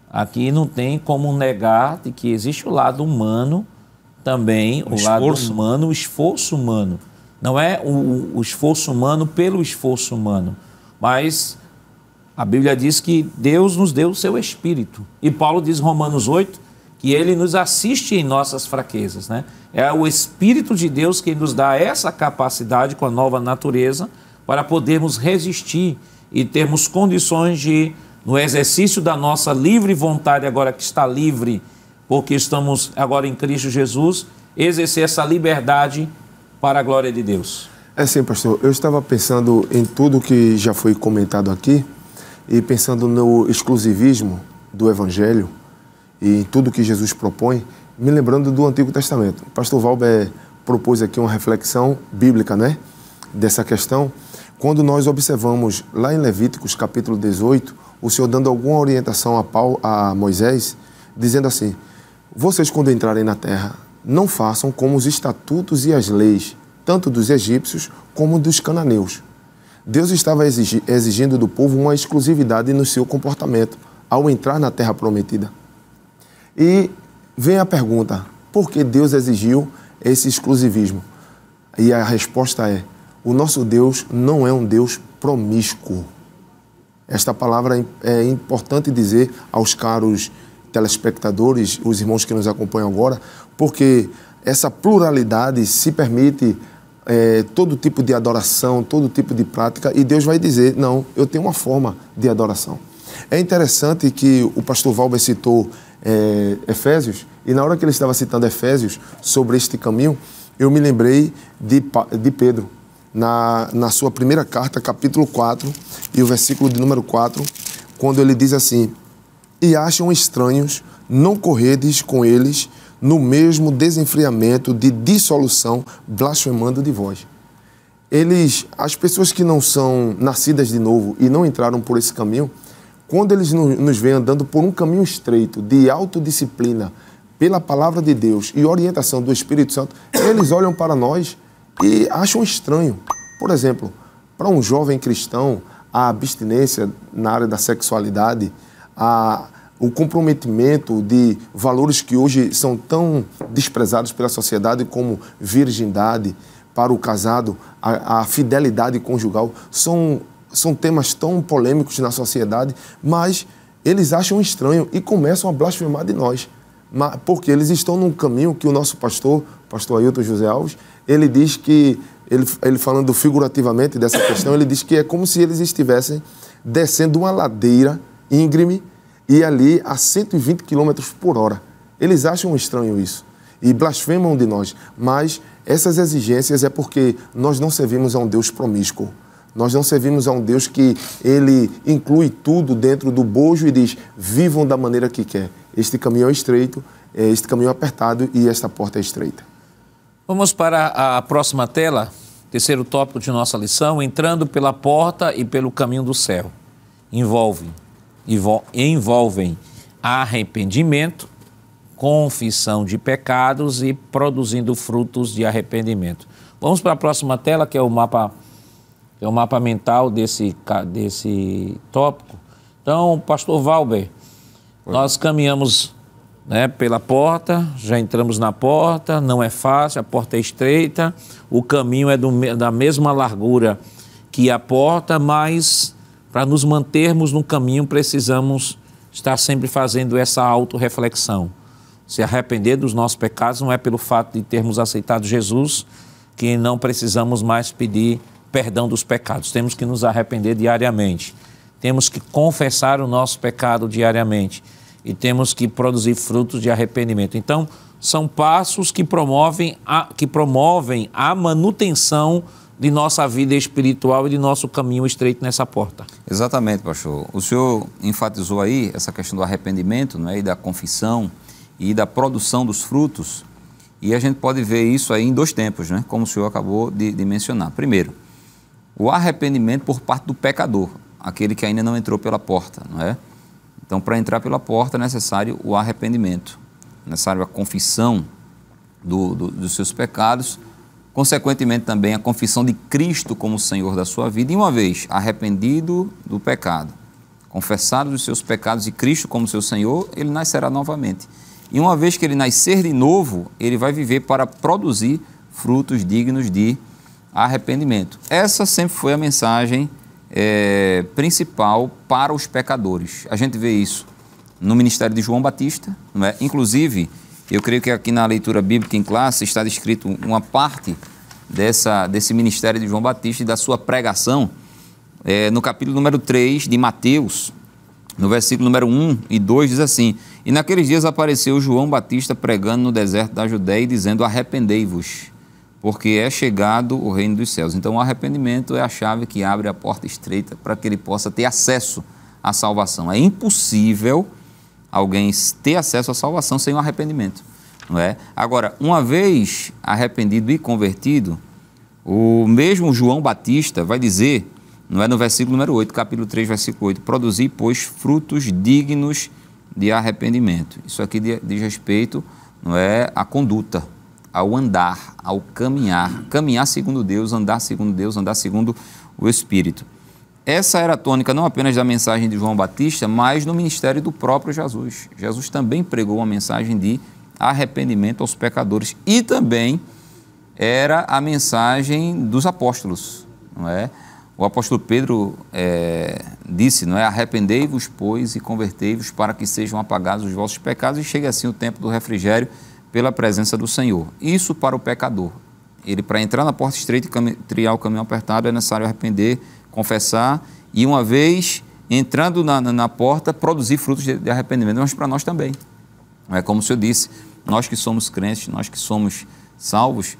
aqui não tem como negar de que existe o lado humano também, o, o lado humano, o esforço humano. Não é o, o esforço humano pelo esforço humano, mas a Bíblia diz que Deus nos deu o seu Espírito. E Paulo diz em Romanos 8 que ele nos assiste em nossas fraquezas. Né? É o Espírito de Deus que nos dá essa capacidade com a nova natureza para podermos resistir e termos condições de, no exercício da nossa livre vontade, agora que está livre, porque estamos agora em Cristo Jesus, exercer essa liberdade para a glória de Deus. É sim, pastor. Eu estava pensando em tudo que já foi comentado aqui e pensando no exclusivismo do Evangelho e em tudo que Jesus propõe, me lembrando do Antigo Testamento. O pastor Valber propôs aqui uma reflexão bíblica, né? Dessa questão. Quando nós observamos lá em Levíticos capítulo 18, o Senhor dando alguma orientação a, Paulo, a Moisés, dizendo assim: Vocês, quando entrarem na terra, não façam como os estatutos e as leis, tanto dos egípcios como dos cananeus. Deus estava exigindo do povo uma exclusividade no seu comportamento ao entrar na terra prometida. E vem a pergunta: por que Deus exigiu esse exclusivismo? E a resposta é: o nosso Deus não é um Deus promíscuo. Esta palavra é importante dizer aos caros telespectadores, os irmãos que nos acompanham agora, porque essa pluralidade se permite é, todo tipo de adoração, todo tipo de prática, e Deus vai dizer: não, eu tenho uma forma de adoração. É interessante que o pastor Valber citou é, Efésios, e na hora que ele estava citando Efésios sobre este caminho, eu me lembrei de, de Pedro na, na sua primeira carta, capítulo 4, e o versículo de número 4, quando ele diz assim: E acham estranhos não corredes com eles no mesmo desenfriamento de dissolução, blasfemando de vós. Eles, as pessoas que não são nascidas de novo e não entraram por esse caminho, quando eles nos veem andando por um caminho estreito de autodisciplina pela palavra de Deus e orientação do Espírito Santo, eles olham para nós e acham estranho. Por exemplo, para um jovem cristão, a abstinência na área da sexualidade, a, o comprometimento de valores que hoje são tão desprezados pela sociedade, como virgindade para o casado, a, a fidelidade conjugal, são, são temas tão polêmicos na sociedade, mas eles acham estranho e começam a blasfemar de nós, porque eles estão num caminho que o nosso pastor pastor Ailton José Alves, ele diz que, ele, ele falando figurativamente dessa <coughs> questão, ele diz que é como se eles estivessem descendo uma ladeira íngreme e ali a 120 km por hora. Eles acham estranho isso e blasfemam de nós, mas essas exigências é porque nós não servimos a um Deus promíscuo. Nós não servimos a um Deus que ele inclui tudo dentro do bojo e diz: vivam da maneira que quer. Este caminho é estreito, é, este caminho é apertado e esta porta é estreita. Vamos para a próxima tela, terceiro tópico de nossa lição: entrando pela porta e pelo caminho do céu. Envolvem, envolvem arrependimento, confissão de pecados e produzindo frutos de arrependimento. Vamos para a próxima tela, que é o mapa, é o mapa mental desse, desse tópico. Então, Pastor Valber, nós caminhamos né, pela porta, já entramos na porta, não é fácil, a porta é estreita, o caminho é do, da mesma largura que a porta, mas para nos mantermos no caminho precisamos estar sempre fazendo essa autorreflexão. Se arrepender dos nossos pecados não é pelo fato de termos aceitado Jesus que não precisamos mais pedir perdão dos pecados. Temos que nos arrepender diariamente. Temos que confessar o nosso pecado diariamente e temos que produzir frutos de arrependimento. Então, são passos que promovem a, que promovem a manutenção de nossa vida espiritual e de nosso caminho estreito nessa porta. Exatamente, pastor. O senhor enfatizou aí essa questão do arrependimento não é? e da confissão e da produção dos frutos. E a gente pode ver isso aí em dois tempos, né? como o senhor acabou de, de mencionar. Primeiro, o arrependimento por parte do pecador, aquele que ainda não entrou pela porta, não é? Então, para entrar pela porta é necessário o arrependimento, é necessário a confissão do, do, dos seus pecados, consequentemente também a confissão de Cristo como Senhor da sua vida, e uma vez arrependido do pecado, confessado dos seus pecados e Cristo como seu Senhor, ele nascerá novamente. E uma vez que ele nascer de novo, ele vai viver para produzir frutos dignos de arrependimento. Essa sempre foi a mensagem é, principal para os pecadores. A gente vê isso no ministério de João Batista, não é? Inclusive, eu creio que aqui na leitura bíblica em classe está descrito uma parte dessa, desse ministério de João Batista e da sua pregação, é, no capítulo número 3 de Mateus, no versículo número 1 e 2, diz assim: E naqueles dias apareceu João Batista pregando no deserto da Judéia e dizendo: Arrependei-vos, porque é chegado o reino dos céus. Então, o arrependimento é a chave que abre a porta estreita para que ele possa ter acesso à salvação. É impossível alguém ter acesso à salvação sem o arrependimento. Não é? Agora, uma vez arrependido e convertido, o mesmo João Batista vai dizer, não é no versículo número 8, capítulo 3, versículo 8, produzir, pois, frutos dignos de arrependimento. Isso aqui diz respeito não é, à conduta, ao andar, ao caminhar, caminhar segundo Deus, andar segundo Deus, andar segundo o Espírito. Essa era a tônica não apenas da mensagem de João Batista, mas no ministério do próprio Jesus. Jesus também pregou uma mensagem de arrependimento aos pecadores e também era a mensagem dos apóstolos, não é? O apóstolo Pedro é, disse, não é? Arrependei-vos, pois, e convertei-vos para que sejam apagados os vossos pecados e chegue assim o tempo do refrigério pela presença do Senhor. Isso para o pecador. Ele, para entrar na porta estreita e trilhar o caminho apertado, é necessário arrepender, confessar e, uma vez entrando na, na, na porta, produzir frutos de, de arrependimento. Mas para nós também. É como se eu disse, nós que somos crentes, nós que somos salvos,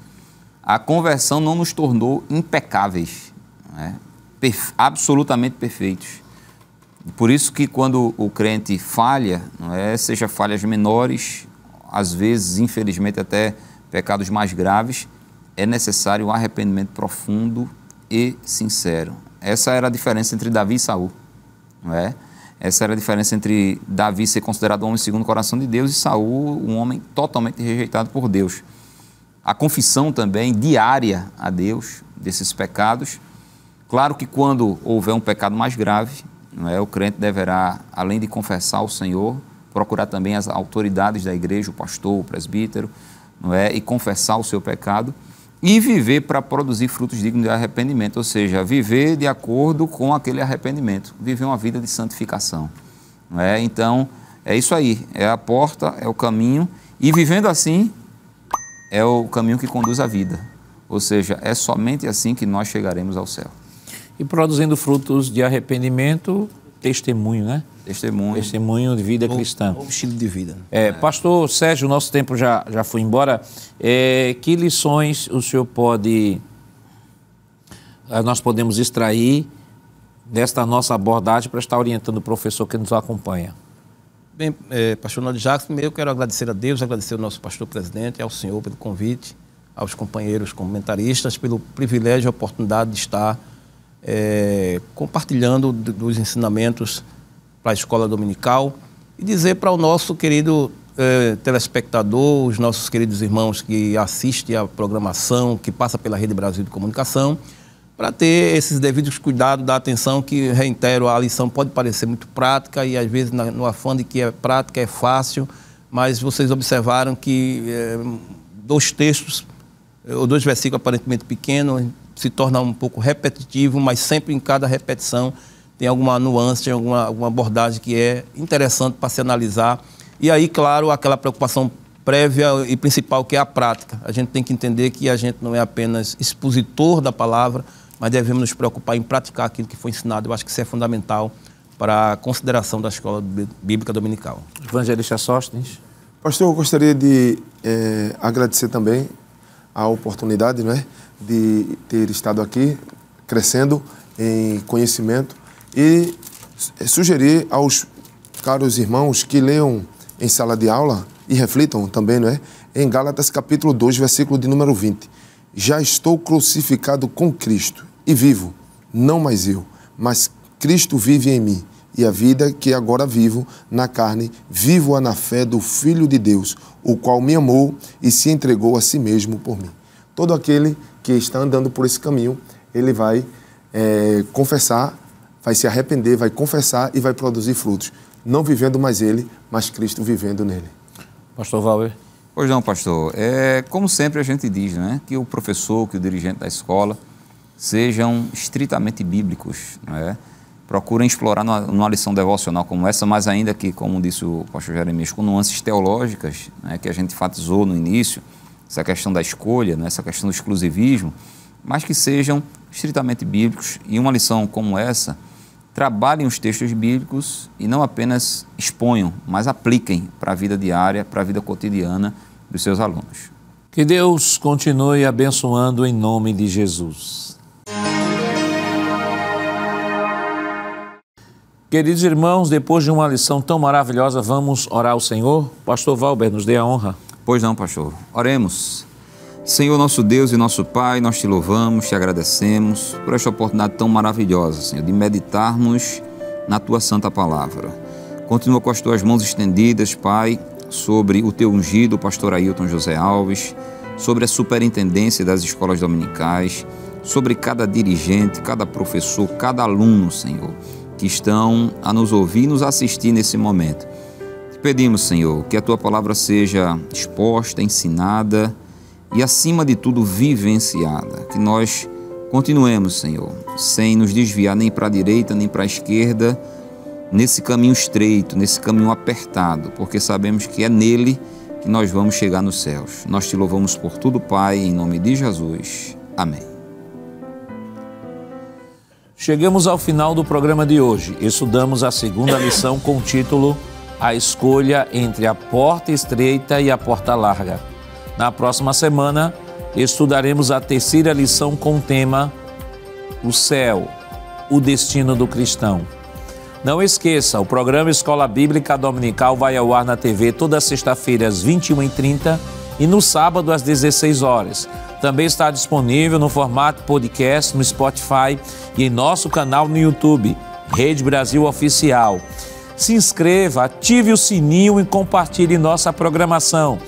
a conversão não nos tornou impecáveis, né? Perfe absolutamente perfeitos. Por isso que quando o crente falha, não é, seja falhas menores, às vezes, infelizmente, até pecados mais graves, é necessário um arrependimento profundo e sincero. Essa era a diferença entre Davi e Saul, não é? Essa era a diferença entre Davi ser considerado um homem segundo o coração de Deus e Saul, um homem totalmente rejeitado por Deus. A confissão também diária a Deus desses pecados. Claro que quando houver um pecado mais grave, não é? o crente deverá, além de confessar ao Senhor, procurar também as autoridades da igreja, o pastor, o presbítero, não é? e confessar o seu pecado e viver para produzir frutos dignos de arrependimento, ou seja, viver de acordo com aquele arrependimento, viver uma vida de santificação. Não é? Então, é isso aí, é a porta, é o caminho, e vivendo assim, é o caminho que conduz à vida. Ou seja, é somente assim que nós chegaremos ao céu. E produzindo frutos de arrependimento, testemunho, né? Testemunho. Testemunho de vida cristã. Novo estilo de vida. É, é. Pastor Sérgio, nosso tempo já, já foi embora. É, que lições o senhor pode. Eh, nós podemos extrair desta nossa abordagem para estar orientando o professor que nos acompanha? Bem, é, pastor Nando Jacques, primeiro quero agradecer a Deus, agradecer ao nosso pastor presidente, ao senhor pelo convite, aos companheiros comentaristas, pelo privilégio e oportunidade de estar é, compartilhando dos ensinamentos para a escola dominical e dizer para o nosso querido é, telespectador, os nossos queridos irmãos que assistem à programação, que passa pela Rede Brasil de Comunicação, para ter esses devidos cuidados da atenção, que, reitero, a lição pode parecer muito prática e às vezes na, no afã de que é prática, é fácil, mas vocês observaram que é, dois textos, ou dois versículos aparentemente pequenos, se torna um pouco repetitivo, mas sempre em cada repetição tem alguma nuance, tem alguma, alguma abordagem que é interessante para se analisar. E aí, claro, aquela preocupação prévia e principal que é a prática. A gente tem que entender que a gente não é apenas expositor da palavra, mas devemos nos preocupar em praticar aquilo que foi ensinado. Eu acho que isso é fundamental para a consideração da escola bíblica dominical. Evangelista Sostens, Pastor, eu gostaria de eh, agradecer também a oportunidade, não é? de ter estado aqui, crescendo em conhecimento e sugerir aos caros irmãos que leiam em sala de aula e reflitam também, não é? Em Gálatas capítulo 2, versículo de número 20. Já estou crucificado com Cristo e vivo, não mais eu, mas Cristo vive em mim. E a vida que agora vivo na carne, vivo-a na fé do Filho de Deus, o qual me amou e se entregou a si mesmo por mim. Todo aquele que está andando por esse caminho, ele vai é, confessar, vai se arrepender, vai confessar e vai produzir frutos. Não vivendo mais ele, mas Cristo vivendo nele. Pastor Valer, Pois não, pastor. É, como sempre a gente diz, né, que o professor, que o dirigente da escola sejam estritamente bíblicos, né? procurem explorar numa, numa, lição devocional como essa, mas ainda que, como disse o pastor Jeremias, com nuances teológicas, né, que a gente enfatizou no início, essa questão da escolha, né, essa questão do exclusivismo, mas que sejam estritamente bíblicos. E uma lição como essa, trabalhem os textos bíblicos e não apenas exponham, mas apliquem para a vida diária, para a vida cotidiana dos seus alunos. Que Deus continue abençoando em nome de Jesus. Queridos irmãos, depois de uma lição tão maravilhosa, vamos orar ao Senhor. Pastor Valber, nos dê a honra. Pois não, pastor. Oremos. Senhor, nosso Deus e nosso Pai, nós te louvamos, te agradecemos por esta oportunidade tão maravilhosa, Senhor, de meditarmos na tua santa palavra. Continua com as tuas mãos estendidas, Pai, sobre o teu ungido, pastor Ailton José Alves, sobre a superintendência das escolas dominicais, sobre cada dirigente, cada professor, cada aluno, Senhor, que estão a nos ouvir e nos assistir nesse momento. Pedimos, Senhor, que a tua palavra seja exposta, ensinada e, acima de tudo, vivenciada. Que nós continuemos, Senhor, sem nos desviar nem para a direita nem para a esquerda, nesse caminho estreito, nesse caminho apertado, porque sabemos que é nele que nós vamos chegar nos céus. Nós te louvamos por tudo, Pai, em nome de Jesus. Amém. Chegamos ao final do programa de hoje. Estudamos a segunda lição com o título a escolha entre a porta estreita e a porta larga. Na próxima semana, estudaremos a terceira lição com o tema O Céu, o Destino do Cristão. Não esqueça, o programa Escola Bíblica Dominical vai ao ar na TV toda sexta-feira às 21h30 e no sábado às 16 horas. Também está disponível no formato podcast no Spotify e em nosso canal no YouTube, Rede Brasil Oficial se inscreva, ative o sininho e compartilhe nossa programação.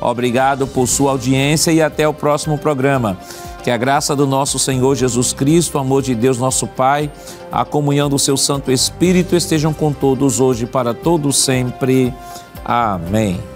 Obrigado por sua audiência e até o próximo programa. Que a graça do nosso Senhor Jesus Cristo, o amor de Deus, nosso Pai, a comunhão do seu Santo Espírito estejam com todos hoje para todos sempre. Amém.